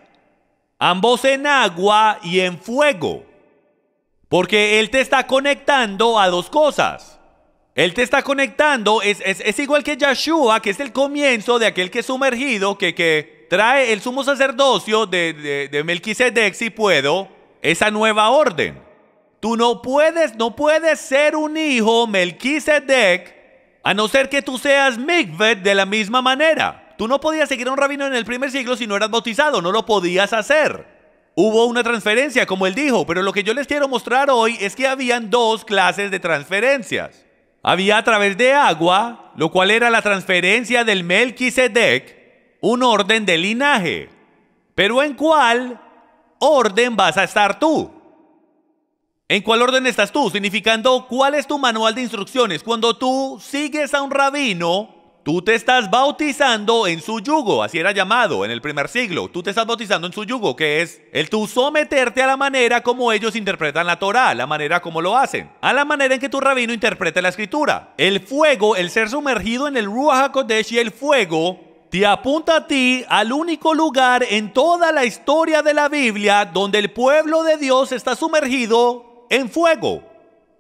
Ambos en agua y en fuego. Porque Él te está conectando a dos cosas. Él te está conectando, es, igual que Yeshua, que es el comienzo de aquel que es sumergido, que, que trae el sumo sacerdocio de, de, Melquisedec, si puedo, esa nueva orden. Tú no puedes, no puedes ser un hijo Melquisedec a no ser que tú seas mikvet de la misma manera. Tú no podías seguir a un rabino en el primer siglo si no eras bautizado, no lo podías hacer. Hubo una transferencia, como él dijo, pero lo que yo les quiero mostrar hoy es que habían dos clases de transferencias. Había a través de agua, lo cual era la transferencia del Melchizedek, un orden de linaje. Pero ¿en cuál orden vas a estar tú? ¿En cuál orden estás tú? Significando, ¿cuál es tu manual de instrucciones? Cuando tú sigues a un rabino, tú te estás bautizando en su yugo, así era llamado en el primer siglo. Tú te estás bautizando en su yugo, que es el tú someterte a la manera como ellos interpretan la Torá, la manera como lo hacen, a la manera en que tu rabino interpreta la escritura. El fuego, el ser sumergido en el Ruach HaKodesh y el fuego te apunta a ti al único lugar en toda la historia de la Biblia donde el pueblo de Dios está sumergido en fuego.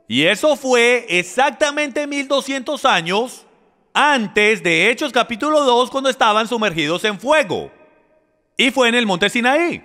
Y eso fue exactamente 1200 años antes de Hechos capítulo 2 cuando estaban sumergidos en fuego. Y fue en el monte Sinaí.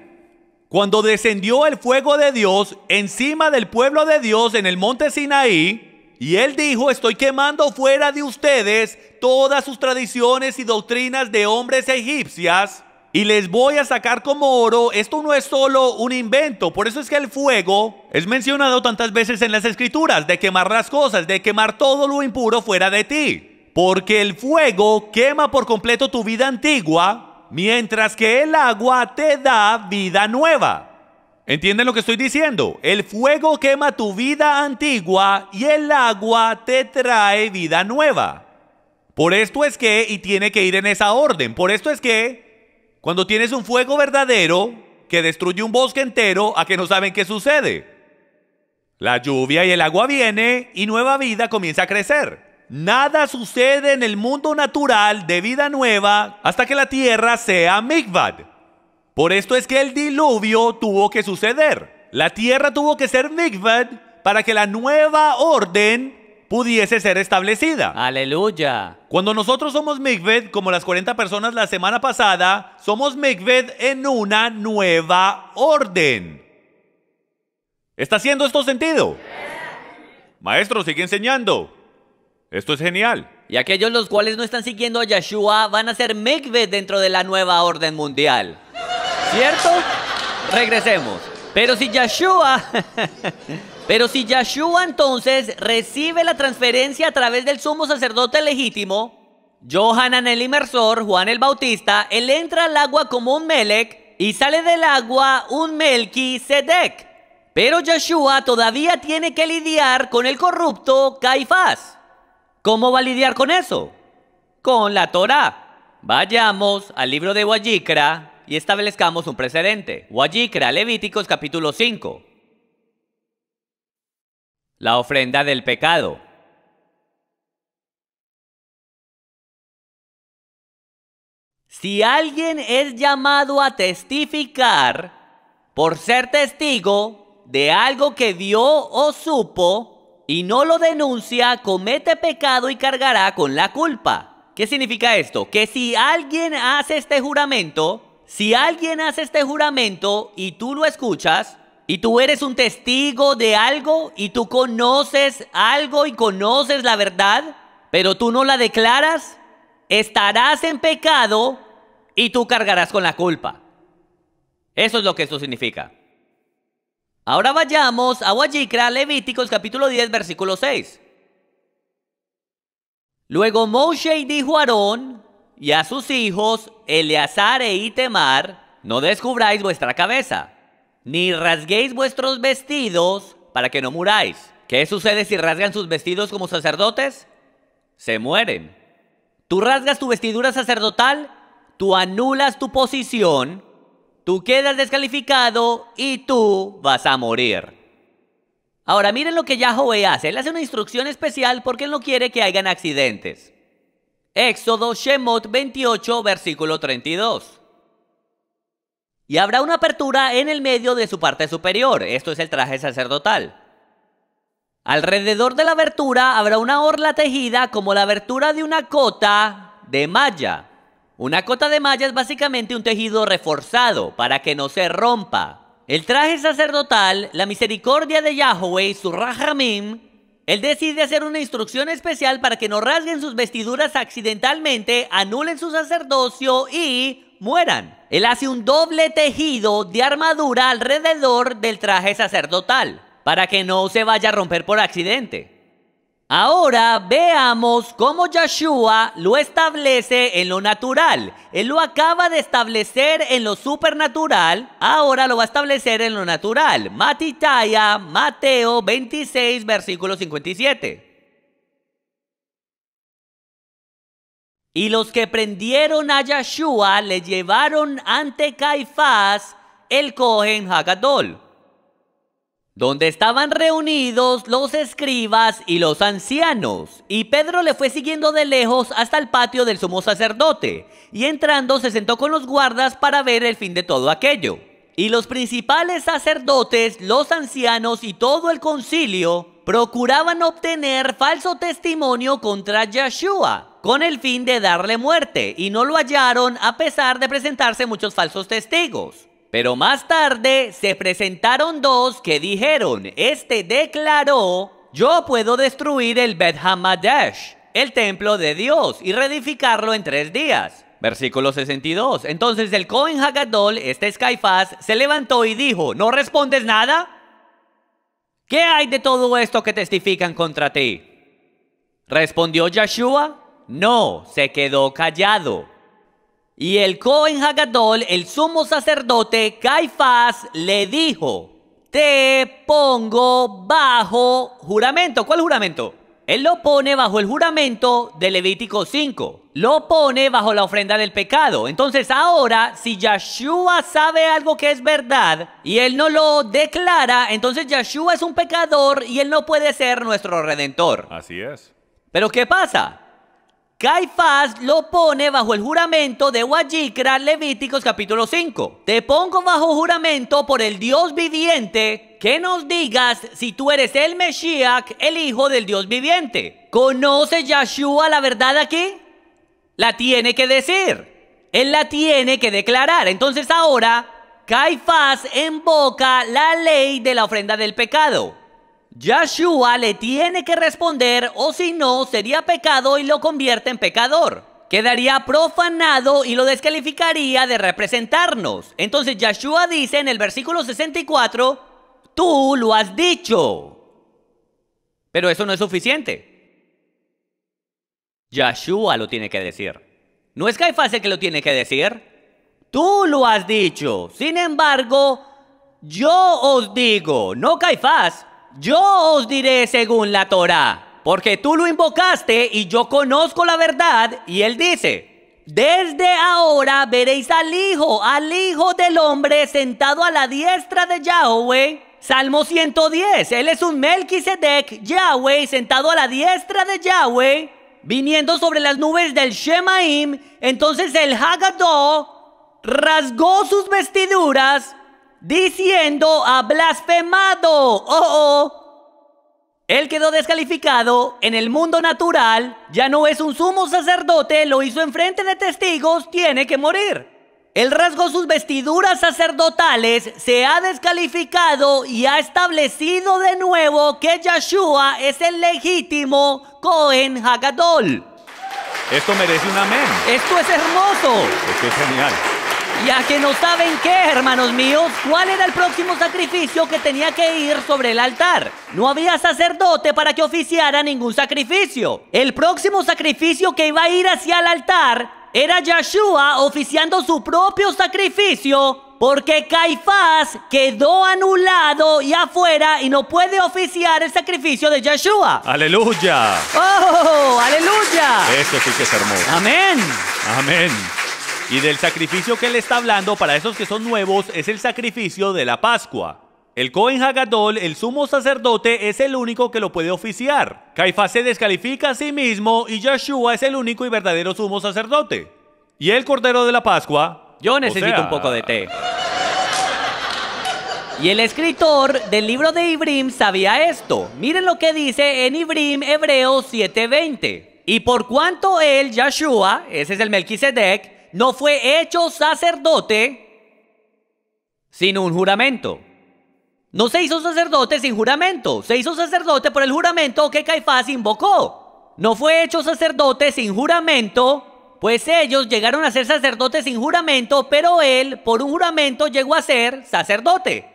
Cuando descendió el fuego de Dios encima del pueblo de Dios en el monte Sinaí, y él dijo, estoy quemando fuera de ustedes todas sus tradiciones y doctrinas de hombres egipcias y les voy a sacar como oro. Esto no es solo un invento. Por eso es que el fuego es mencionado tantas veces en las escrituras, de quemar las cosas, de quemar todo lo impuro fuera de ti. Porque el fuego quema por completo tu vida antigua, mientras que el agua te da vida nueva. ¿Entienden lo que estoy diciendo? El fuego quema tu vida antigua y el agua te trae vida nueva. Por esto es que, y tiene que ir en esa orden, por esto es que cuando tienes un fuego verdadero que destruye un bosque entero, a que no saben qué sucede. La lluvia y el agua viene y nueva vida comienza a crecer. Nada sucede en el mundo natural de vida nueva hasta que la tierra sea Mikvad. Por esto es que el diluvio tuvo que suceder. La tierra tuvo que ser Mikvad para que la nueva orden pudiese ser establecida. Aleluya. Cuando nosotros somos Mikved, como las 40 personas la semana pasada, somos Mikved en una nueva orden. ¿Está haciendo esto sentido? Maestro, sigue enseñando. Esto es genial. Y aquellos los cuales no están siguiendo a Yeshua van a ser Mikved dentro de la nueva orden mundial. ¿Cierto? Regresemos. Pero si Yeshua... Pero si Yeshua entonces recibe la transferencia a través del sumo sacerdote legítimo, Johanan el inmersor, Juan el Bautista, él entra al agua como un Melek y sale del agua un Melki Sedek. Pero Yeshua todavía tiene que lidiar con el corrupto Caifás. ¿Cómo va a lidiar con eso? Con la Torá. Vayamos al libro de Wajikra y establezcamos un precedente. Wajikra Levíticos capítulo 5 la ofrenda del pecado. Si alguien es llamado a testificar por ser testigo de algo que vio o supo y no lo denuncia, comete pecado y cargará con la culpa. ¿Qué significa esto? Que si alguien hace este juramento, si alguien hace este juramento y tú lo escuchas, y tú eres un testigo de algo y tú conoces algo y conoces la verdad, pero tú no la declaras, estarás en pecado y tú cargarás con la culpa. Eso es lo que esto significa. Ahora vayamos a Wajikra, Levíticos capítulo 10, versículo 6. Luego Moshe dijo a Aarón y a sus hijos, Eleazar e Itemar, no descubráis vuestra cabeza ni rasguéis vuestros vestidos para que no muráis. ¿Qué sucede si rasgan sus vestidos como sacerdotes? Se mueren. Tú rasgas tu vestidura sacerdotal, tú anulas tu posición, tú quedas descalificado y tú vas a morir. Ahora miren lo que Yahweh hace. Él hace una instrucción especial porque él no quiere que hagan accidentes. Éxodo Shemot 28, versículo 32 y habrá una apertura en el medio de su parte superior, esto es el traje sacerdotal. Alrededor de la abertura habrá una orla tejida como la abertura de una cota de malla. Una cota de malla es básicamente un tejido reforzado para que no se rompa. El traje sacerdotal, la misericordia de Yahweh, su Rahamim, él decide hacer una instrucción especial para que no rasguen sus vestiduras accidentalmente, anulen su sacerdocio y mueran. Él hace un doble tejido de armadura alrededor del traje sacerdotal, para que no se vaya a romper por accidente. Ahora veamos cómo Yeshua lo establece en lo natural. Él lo acaba de establecer en lo supernatural, ahora lo va a establecer en lo natural. Matitaya, Mateo 26, versículo 57. Y los que prendieron a Yeshua le llevaron ante Caifás, el Cohen Hagadol, donde estaban reunidos los escribas y los ancianos. Y Pedro le fue siguiendo de lejos hasta el patio del sumo sacerdote, y entrando se sentó con los guardas para ver el fin de todo aquello. Y los principales sacerdotes, los ancianos y todo el concilio procuraban obtener falso testimonio contra Yeshua con el fin de darle muerte y no lo hallaron a pesar de presentarse muchos falsos testigos. Pero más tarde se presentaron dos que dijeron, este declaró, yo puedo destruir el Beth Hamadesh, el templo de Dios, y reedificarlo en tres días. Versículo 62. Entonces el Cohen Hagadol, este es se levantó y dijo, ¿no respondes nada? ¿Qué hay de todo esto que testifican contra ti? Respondió Yeshua, no, se quedó callado. Y el Cohen Hagadol, el sumo sacerdote Caifás, le dijo: Te pongo bajo juramento. ¿Cuál juramento? Él lo pone bajo el juramento de Levítico 5. Lo pone bajo la ofrenda del pecado. Entonces ahora, si Yeshua sabe algo que es verdad y él no lo declara, entonces Yeshua es un pecador y él no puede ser nuestro redentor. Así es. Pero ¿qué pasa? Caifás lo pone bajo el juramento de Wajikra, Levíticos capítulo 5. Te pongo bajo juramento por el Dios viviente que nos digas si tú eres el Mesías, el hijo del Dios viviente. ¿Conoce Yahshua la verdad aquí? La tiene que decir. Él la tiene que declarar. Entonces ahora, Caifás invoca la ley de la ofrenda del pecado. Yahshua le tiene que responder o si no sería pecado y lo convierte en pecador. Quedaría profanado y lo descalificaría de representarnos. Entonces Yahshua dice en el versículo 64, tú lo has dicho. Pero eso no es suficiente. Yahshua lo tiene que decir. No es Caifás el que lo tiene que decir. Tú lo has dicho. Sin embargo, yo os digo, no Caifás, yo os diré según la Torah, porque tú lo invocaste y yo conozco la verdad. Y él dice, desde ahora veréis al Hijo, al Hijo del Hombre sentado a la diestra de Yahweh. Salmo 110, él es un Melquisedec, Yahweh, sentado a la diestra de Yahweh, viniendo sobre las nubes del Shemaim. Entonces el Haggadah rasgó sus vestiduras diciendo ha blasfemado. Oh, oh. Él quedó descalificado en el mundo natural, ya no es un sumo sacerdote, lo hizo enfrente de testigos, tiene que morir. Él rasgó sus vestiduras sacerdotales, se ha descalificado y ha establecido de nuevo que Yeshua es el legítimo Cohen Hagadol. Esto merece un amén. Esto es hermoso. Esto es genial. Ya que no saben qué, hermanos míos, cuál era el próximo sacrificio que tenía que ir sobre el altar. No había sacerdote para que oficiara ningún sacrificio. El próximo sacrificio que iba a ir hacia el altar era Yeshua oficiando su propio sacrificio porque Caifás quedó anulado y afuera y no puede oficiar el sacrificio de Yeshua. Aleluya. Oh, aleluya. Eso sí que es hermoso. Amén. Amén. Y del sacrificio que él está hablando para esos que son nuevos es el sacrificio de la Pascua. El Cohen Hagadol, el sumo sacerdote, es el único que lo puede oficiar. Caifás se descalifica a sí mismo y Yeshua es el único y verdadero sumo sacerdote. Y el Cordero de la Pascua. Yo necesito un poco de té. Y el escritor del libro de Ibrim sabía esto. Miren lo que dice en Ibrim Hebreos 7:20. Y por cuanto él, Yeshua, ese es el Melquisedec, no fue hecho sacerdote sin un juramento. No se hizo sacerdote sin juramento. Se hizo sacerdote por el juramento que Caifás invocó. No fue hecho sacerdote sin juramento, pues ellos llegaron a ser sacerdotes sin juramento, pero él por un juramento llegó a ser sacerdote.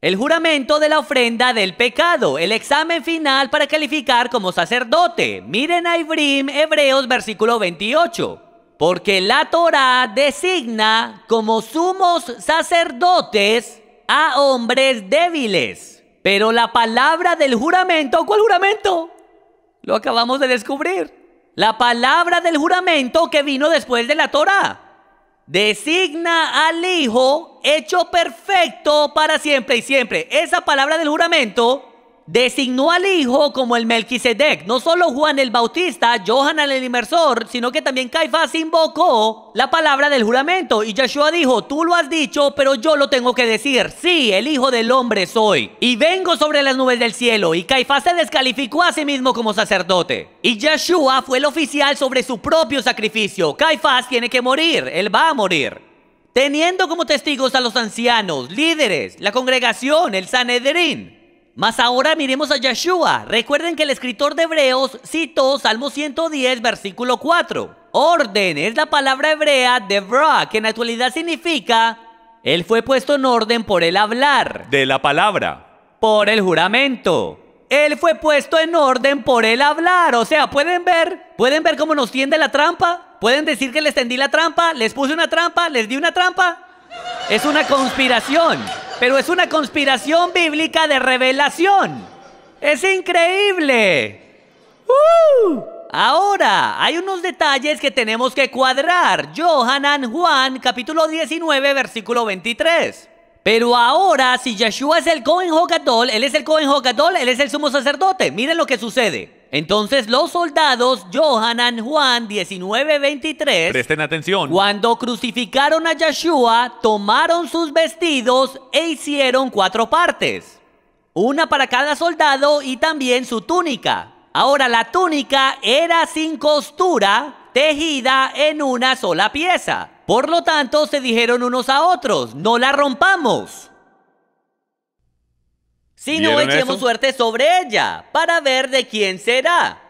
El juramento de la ofrenda del pecado, el examen final para calificar como sacerdote. Miren a Ibrim, Hebreos versículo 28. Porque la Torá designa como sumos sacerdotes a hombres débiles. Pero la palabra del juramento, ¿cuál juramento? Lo acabamos de descubrir. La palabra del juramento que vino después de la Torá designa al Hijo hecho perfecto para siempre y siempre. Esa palabra del juramento designó al hijo como el Melquisedec. No solo Juan el Bautista, Johan el inmersor, sino que también Caifás invocó la palabra del juramento. Y Yeshua dijo, tú lo has dicho, pero yo lo tengo que decir. Sí, el hijo del hombre soy. Y vengo sobre las nubes del cielo. Y Caifás se descalificó a sí mismo como sacerdote. Y Yeshua fue el oficial sobre su propio sacrificio. Caifás tiene que morir, él va a morir teniendo como testigos a los ancianos, líderes, la congregación, el Sanedrín. Mas ahora miremos a Yeshua. Recuerden que el escritor de Hebreos citó Salmo 110, versículo 4. Orden es la palabra hebrea de bra que en actualidad significa él fue puesto en orden por el hablar. De la palabra. Por el juramento. Él fue puesto en orden por el hablar. O sea, ¿pueden ver? ¿Pueden ver cómo nos tiende la trampa? ¿Pueden decir que les tendí la trampa? ¿Les puse una trampa? ¿Les di una trampa? Es una conspiración. Pero es una conspiración bíblica de revelación. Es increíble. ¡Uh! Ahora, hay unos detalles que tenemos que cuadrar. Johanan Juan, capítulo 19, versículo 23. Pero ahora, si Yeshua es el Cohen Hogadol, él es el Cohen Hogadol, él es el sumo sacerdote. Miren lo que sucede. Entonces los soldados Johanan Juan 19:23 Presten atención. Cuando crucificaron a Yeshua, tomaron sus vestidos e hicieron cuatro partes. Una para cada soldado y también su túnica. Ahora la túnica era sin costura, tejida en una sola pieza. Por lo tanto, se dijeron unos a otros, no la rompamos. Si echemos suerte sobre ella para ver de quién será.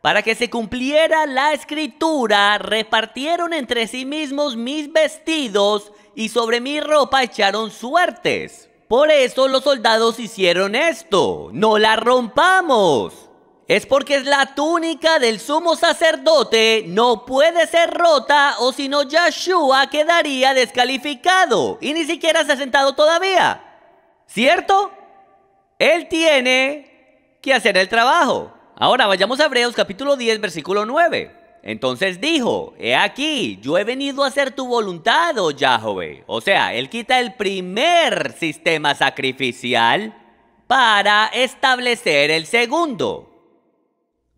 Para que se cumpliera la escritura, repartieron entre sí mismos mis vestidos y sobre mi ropa echaron suertes. Por eso los soldados hicieron esto. No la rompamos. Es porque es la túnica del sumo sacerdote, no puede ser rota o si no Yeshua quedaría descalificado y ni siquiera se ha sentado todavía. ¿Cierto? Él tiene que hacer el trabajo. Ahora vayamos a Hebreos capítulo 10, versículo 9. Entonces dijo, he aquí, yo he venido a hacer tu voluntad, oh Yahweh. O sea, él quita el primer sistema sacrificial para establecer el segundo.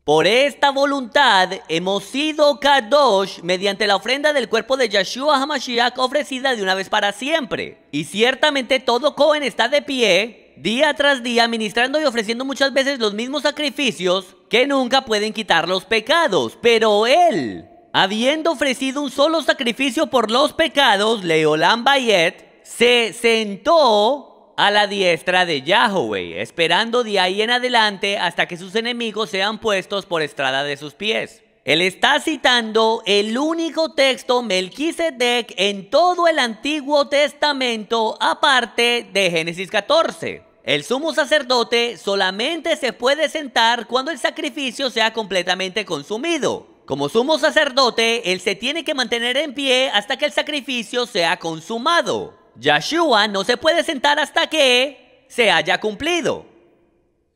Por esta voluntad hemos sido Kadosh mediante la ofrenda del cuerpo de Yeshua HaMashiach ofrecida de una vez para siempre. Y ciertamente todo Cohen está de pie día tras día ministrando y ofreciendo muchas veces los mismos sacrificios que nunca pueden quitar los pecados, pero él, habiendo ofrecido un solo sacrificio por los pecados, Leolán Bayet se sentó a la diestra de Yahweh, esperando de ahí en adelante hasta que sus enemigos sean puestos por estrada de sus pies. Él está citando el único texto Melquisedec en todo el Antiguo Testamento, aparte de Génesis 14. El sumo sacerdote solamente se puede sentar cuando el sacrificio sea completamente consumido. Como sumo sacerdote, él se tiene que mantener en pie hasta que el sacrificio sea consumado. Yeshua no se puede sentar hasta que se haya cumplido.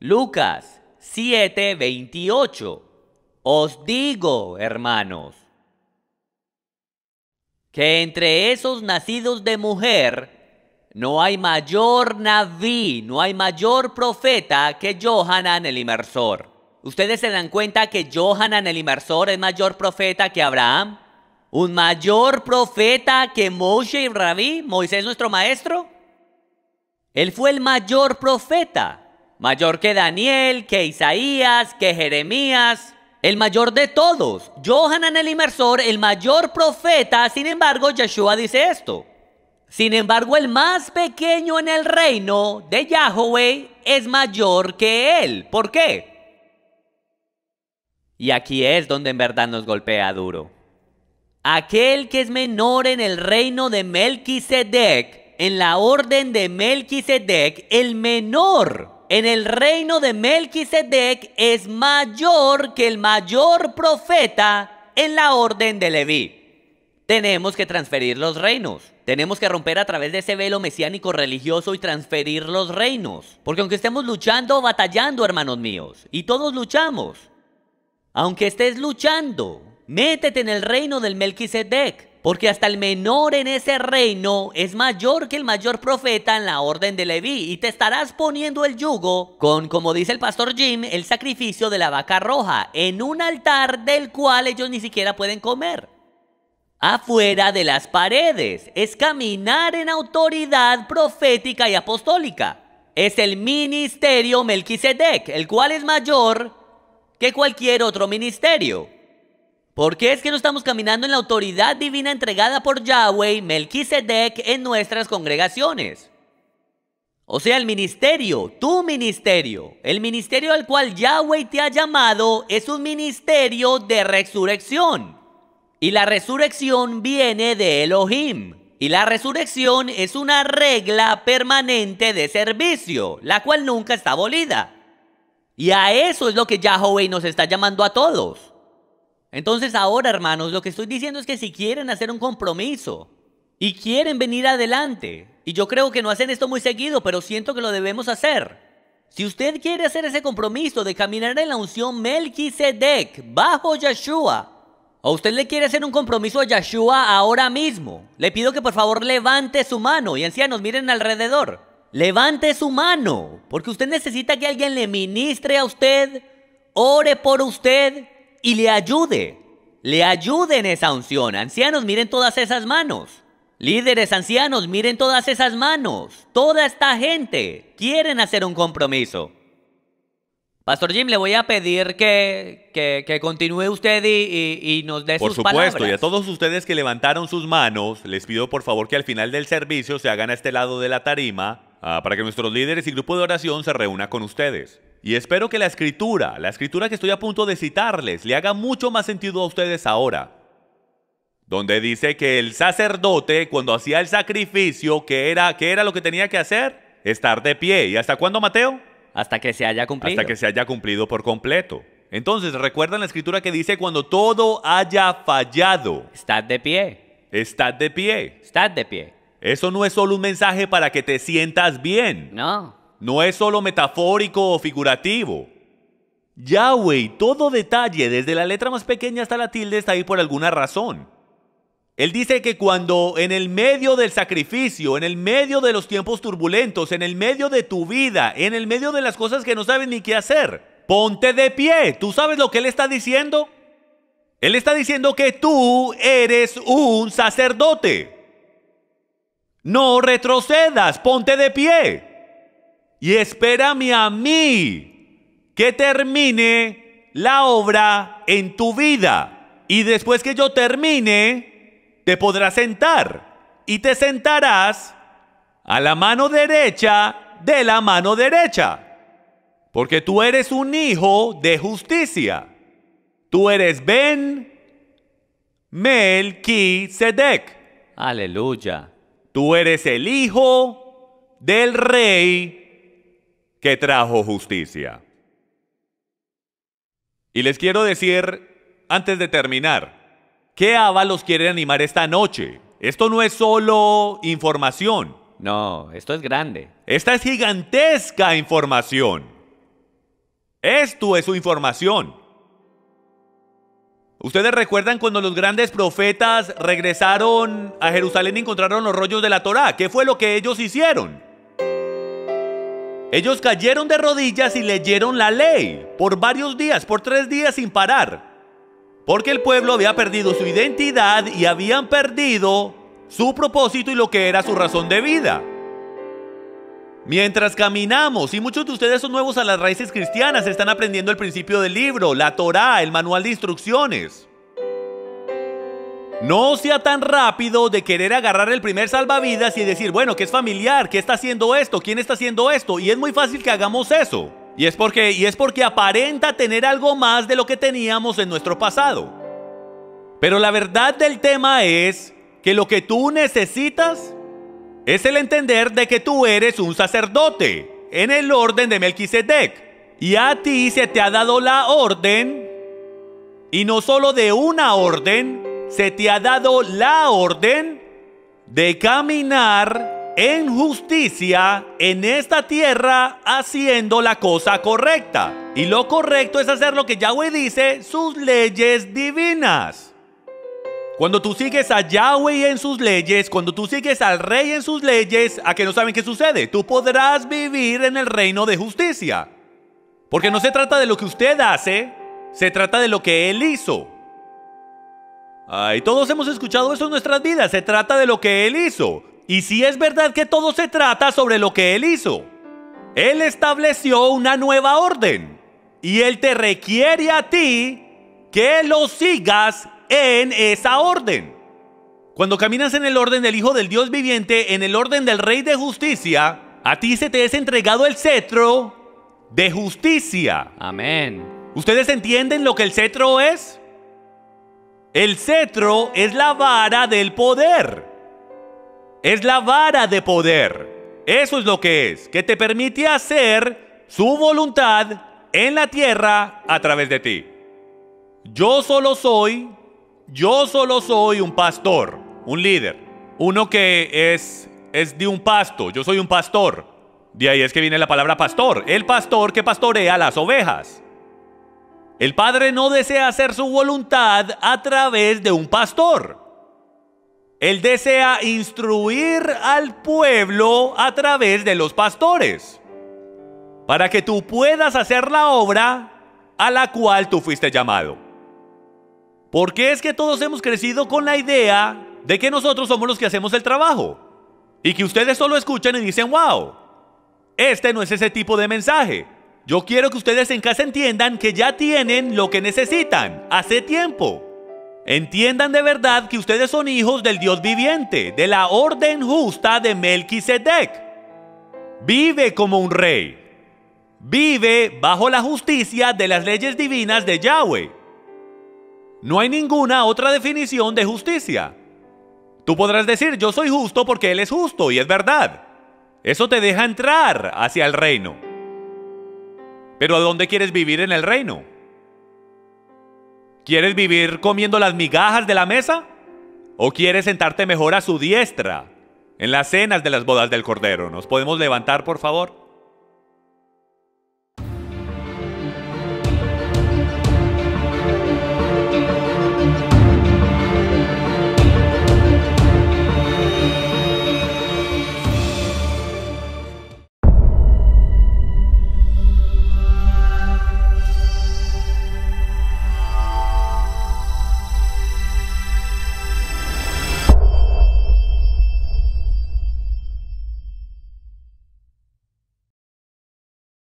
Lucas 7:28. Os digo, hermanos, que entre esos nacidos de mujer, no hay mayor naví, no hay mayor profeta que Johanan el inmersor. ¿Ustedes se dan cuenta que Johanan el inmersor es mayor profeta que Abraham? ¿Un mayor profeta que Moshe y Rabí, Moisés nuestro maestro? Él fue el mayor profeta, mayor que Daniel, que Isaías, que Jeremías, el mayor de todos. Johanan el inmersor, el mayor profeta, sin embargo, Yeshua dice esto. Sin embargo, el más pequeño en el reino de Yahweh es mayor que él. ¿Por qué? Y aquí es donde en verdad nos golpea duro. Aquel que es menor en el reino de Melquisedec, en la orden de Melquisedec, el menor en el reino de Melquisedec es mayor que el mayor profeta en la orden de Leví. Tenemos que transferir los reinos. Tenemos que romper a través de ese velo mesiánico religioso y transferir los reinos. Porque aunque estemos luchando, batallando, hermanos míos, y todos luchamos, aunque estés luchando, métete en el reino del Melquisedec. Porque hasta el menor en ese reino es mayor que el mayor profeta en la orden de Leví. Y te estarás poniendo el yugo con, como dice el pastor Jim, el sacrificio de la vaca roja en un altar del cual ellos ni siquiera pueden comer afuera de las paredes. Es caminar en autoridad profética y apostólica. Es el ministerio Melquisedec, el cual es mayor que cualquier otro ministerio. ¿Por qué es que no estamos caminando en la autoridad divina entregada por Yahweh Melquisedec en nuestras congregaciones? O sea, el ministerio, tu ministerio, el ministerio al cual Yahweh te ha llamado es un ministerio de resurrección. Y la resurrección viene de Elohim. Y la resurrección es una regla permanente de servicio, la cual nunca está abolida. Y a eso es lo que Yahweh nos está llamando a todos. Entonces ahora, hermanos, lo que estoy diciendo es que si quieren hacer un compromiso y quieren venir adelante, y yo creo que no hacen esto muy seguido, pero siento que lo debemos hacer. Si usted quiere hacer ese compromiso de caminar en la unción Melquisedec bajo Yeshua, ¿A usted le quiere hacer un compromiso a Yeshua ahora mismo? Le pido que por favor levante su mano y ancianos miren alrededor. Levante su mano, porque usted necesita que alguien le ministre a usted, ore por usted y le ayude. Le ayude en esa unción. Ancianos, miren todas esas manos. Líderes ancianos, miren todas esas manos. Toda esta gente quiere hacer un compromiso. Pastor Jim, le voy a pedir que, que, continúe usted y, nos dé por sus palabras. Por supuesto, y a todos ustedes que levantaron sus manos, les pido por favor que al final del servicio se hagan a este lado de la tarima ah, para que nuestros líderes y grupo de oración se reúna con ustedes. Y espero que la escritura, la escritura que estoy a punto de citarles, le haga mucho más sentido a ustedes ahora. Donde dice que el sacerdote, cuando hacía el sacrificio, que era, qué era lo que tenía que hacer? Estar de pie. ¿Y hasta cuándo, Mateo? Hasta que se haya cumplido. Hasta que se haya cumplido por completo. Entonces, recuerdan la escritura que dice cuando todo haya fallado. Estad de pie. Estad de pie. Estad de pie. Eso no es solo un mensaje para que te sientas bien. No. No es solo metafórico o figurativo. Yahweh, todo detalle, desde la letra más pequeña hasta la tilde, está ahí por alguna razón. Él dice que cuando en el medio del sacrificio, en el medio de los tiempos turbulentos, en el medio de tu vida, en el medio de las cosas que no sabes ni qué hacer, ponte de pie. ¿Tú sabes lo que él está diciendo? Él está diciendo que tú eres un sacerdote. No retrocedas, ponte de pie. Y espérame a mí que termine la obra en tu vida. Y después que yo termine, te podrás sentar y te sentarás a la mano derecha de la mano derecha. Porque tú eres un hijo de justicia. Tú eres Ben Melquisedec. Aleluya. Tú eres el hijo del rey que trajo justicia. Y les quiero decir, antes de terminar, ¿Qué los quiere animar esta noche? Esto no es solo información. No, esto es grande. Esta es gigantesca información. Esto es su información. ¿Ustedes recuerdan cuando los grandes profetas regresaron a Jerusalén y encontraron los rollos de la Torá? ¿Qué fue lo que ellos hicieron? Ellos cayeron de rodillas y leyeron la ley por varios días, por tres días sin parar porque el pueblo había perdido su identidad y habían perdido su propósito y lo que era su razón de vida. Mientras caminamos, y muchos de ustedes son nuevos a las raíces cristianas, están aprendiendo el principio del libro, la Torá, el manual de instrucciones. No sea tan rápido de querer agarrar el primer salvavidas y decir, bueno, que es familiar, ¿qué está haciendo esto? ¿Quién está haciendo esto? Y es muy fácil que hagamos eso. Y es porque, y es porque aparenta tener algo más de lo que teníamos en nuestro pasado. Pero la verdad del tema es que lo que tú necesitas es el entender de que tú eres un sacerdote en el orden de Melquisedec. Y a ti se te ha dado la orden, y no solo de una orden, se te ha dado la orden de caminar en justicia en esta tierra haciendo la cosa correcta. Y lo correcto es hacer lo que Yahweh dice, sus leyes divinas. Cuando tú sigues a Yahweh en sus leyes, cuando tú sigues al rey en sus leyes, ¿a que no saben qué sucede? Tú podrás vivir en el reino de justicia. Porque no se trata de lo que usted hace, se trata de lo que él hizo. Ay, todos hemos escuchado eso en nuestras vidas, se trata de lo que él hizo. Y si es verdad que todo se trata sobre lo que él hizo, él estableció una nueva orden y él te requiere a ti que lo sigas en esa orden. Cuando caminas en el orden del Hijo del Dios viviente, en el orden del Rey de Justicia, a ti se te es entregado el cetro de justicia. Amén. ¿Ustedes entienden lo que el cetro es? El cetro es la vara del poder es la vara de poder. Eso es lo que es, que te permite hacer su voluntad en la tierra a través de ti. Yo solo soy, yo solo soy un pastor, un líder, uno que es, es de un pasto, yo soy un pastor. De ahí es que viene la palabra pastor, el pastor que pastorea las ovejas. El Padre no desea hacer su voluntad a través de un pastor. Él desea instruir al pueblo a través de los pastores, para que tú puedas hacer la obra a la cual tú fuiste llamado. Porque es que todos hemos crecido con la idea de que nosotros somos los que hacemos el trabajo y que ustedes solo escuchan y dicen, wow, este no es ese tipo de mensaje. Yo quiero que ustedes en casa entiendan que ya tienen lo que necesitan hace tiempo. Entiendan de verdad que ustedes son hijos del Dios viviente, de la orden justa de Melquisedec. Vive como un rey. Vive bajo la justicia de las leyes divinas de Yahweh. No hay ninguna otra definición de justicia. Tú podrás decir, yo soy justo porque Él es justo, y es verdad. Eso te deja entrar hacia el reino. Pero ¿a dónde quieres vivir en el reino? ¿Quieres vivir comiendo las migajas de la mesa? ¿O quieres sentarte mejor a su diestra en las cenas de las bodas del Cordero? ¿Nos podemos levantar, por favor?